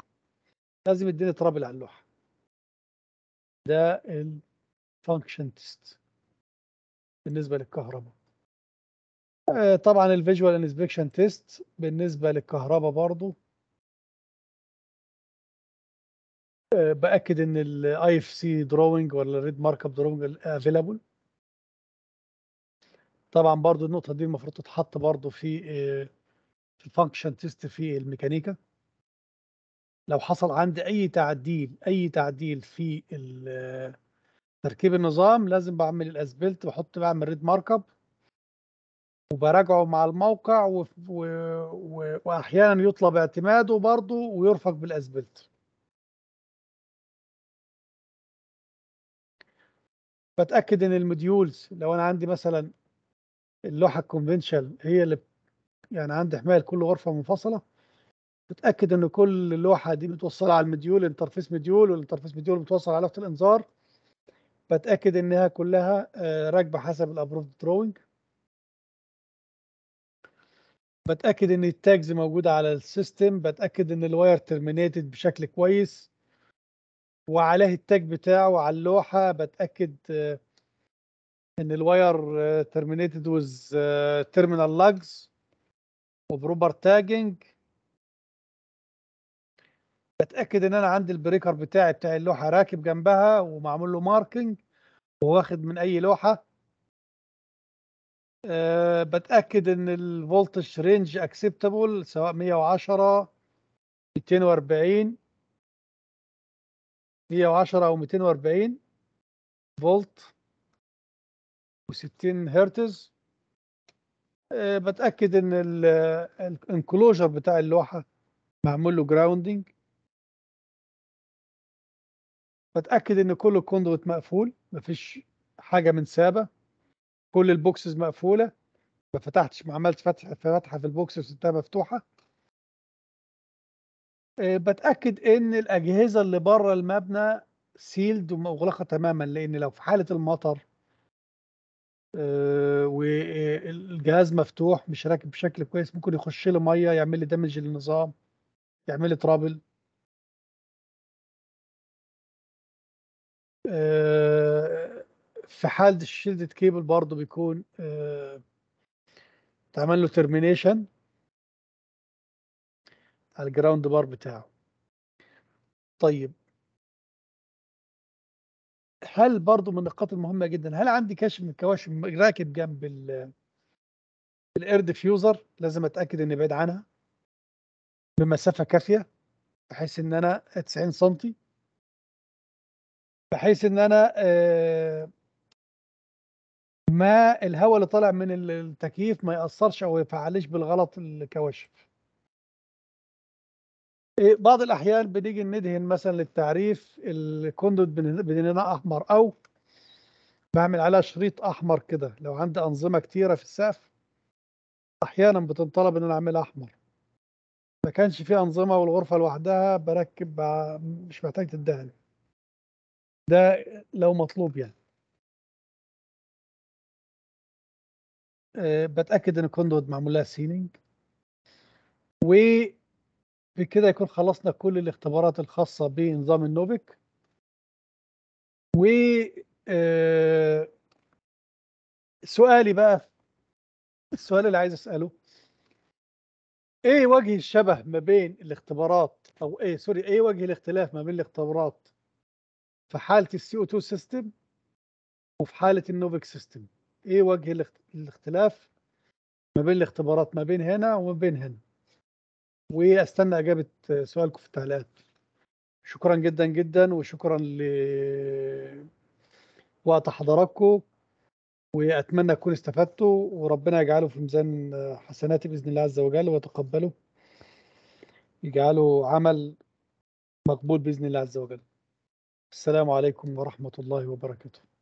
لازم يديني ترابل على اللوحه ده الفانكشن تيست بالنسبه للكهرباء آه، طبعا الفيجوال انسبكشن تيست بالنسبه للكهرباء برضو آه، باكد ان الاي اف سي دروينج ولا الريد مارك اب دروينج افيلابل طبعا برضو النقطه دي المفروض تتحط برضو في آه، في الفانكشن تيست في الميكانيكا لو حصل عندي اي تعديل اي تعديل في تركيب النظام لازم بعمل الاسبلت بحط بعمل ريد مارك اب وبراجعه مع الموقع و... و... و... واحيانا يطلب اعتماده برضه ويرفق بالاسبلت بتاكد ان الموديولز لو انا عندي مثلا اللوحه الكونفنشال هي اللي يعني عندي حمايه لكل غرفه منفصله بتاكد ان كل لوحه دي متوصله على المديول انترفيس مديول والانترفيس مديول متوصل على لوحه الانذار بتاكد انها كلها آه، راكبه حسب الابروف دروينج بتاكد ان التاجز موجوده على السيستم بتاكد ان الواير ترمينيتد بشكل كويس وعليه التاج بتاعه على اللوحه بتاكد آه، ان الواير ترمينيتد ويز تيرمينال لاجز وبروبر تاجنج بتاكد ان انا عندي البريكر بتاعي بتاع اللوحه راكب جنبها ومعمول له ماركينج وواخد من اي لوحه أه بتاكد ان الفولتج رينج اكسبتابل سواء 110 240 110 او 240 فولت و60 هرتز أه بتاكد ان الانكلوجر آه، بتاع اللوحه معمول له جراوندنج بتاكد ان كل الكوندوت مقفول مفيش حاجه من سابه كل البوكسز مقفوله ما فتحتش ما عملتش فتح فتحه في البوكس وسبتها مفتوحه آه، بتاكد ان الاجهزه اللي بره المبنى سيلد ومغلقه تماما لان لو في حاله المطر آه، والجهاز آه، مفتوح مش راكب بشكل كويس ممكن يخش له ميه يعمل لي دامج للنظام يعمل لي ترابل في حال الشيلدد كيبل برضه بيكون اتعمل آه، له ترمينيشن على الجراوند بار بتاعه طيب هل برضو من النقاط المهمة جدا هل عندي كاش من الكواشم راكب جنب الاير ديفيوزر لازم اتاكد اني بعيد عنها بمسافة كافية بحيث ان انا 90 سم بحيث ان انا آه ما الهواء اللي طالع من التكييف ما ياثرش او يفعلش بالغلط الكواشف إيه، بعض الاحيان بنيجي ندهن مثلا للتعريف الكوندوت بدهنها احمر او بعمل عليها شريط احمر كده لو عندي انظمه كتيره في السقف احيانا بتنطلب ان انا اعملها احمر ما كانش في انظمه والغرفه لوحدها بركب مش محتاج تدهن ده لو مطلوب يعني آه، بتاكد ان الكوندوت معمول لها سينينج وبكده يكون خلصنا كل الاختبارات الخاصه بنظام النوبك و آه، سؤالي بقى السؤال اللي عايز اساله ايه وجه الشبه ما بين الاختبارات او ايه سوري ايه وجه الاختلاف ما بين الاختبارات في حاله السي او 2 سيستم وفي حاله النوفيك سيستم ايه وجه الاختلاف ما بين الاختبارات ما بين هنا وما بين هنا واستنى اجابه سؤالكم في التعليقات شكرا جدا جدا وشكرا ل وقت حضراتكم واتمنى اكون استفدتوا وربنا يجعله في ميزان حسناتي باذن الله عز وجل ويتقبله يجعله عمل مقبول باذن الله عز وجل السلام عليكم ورحمه الله وبركاته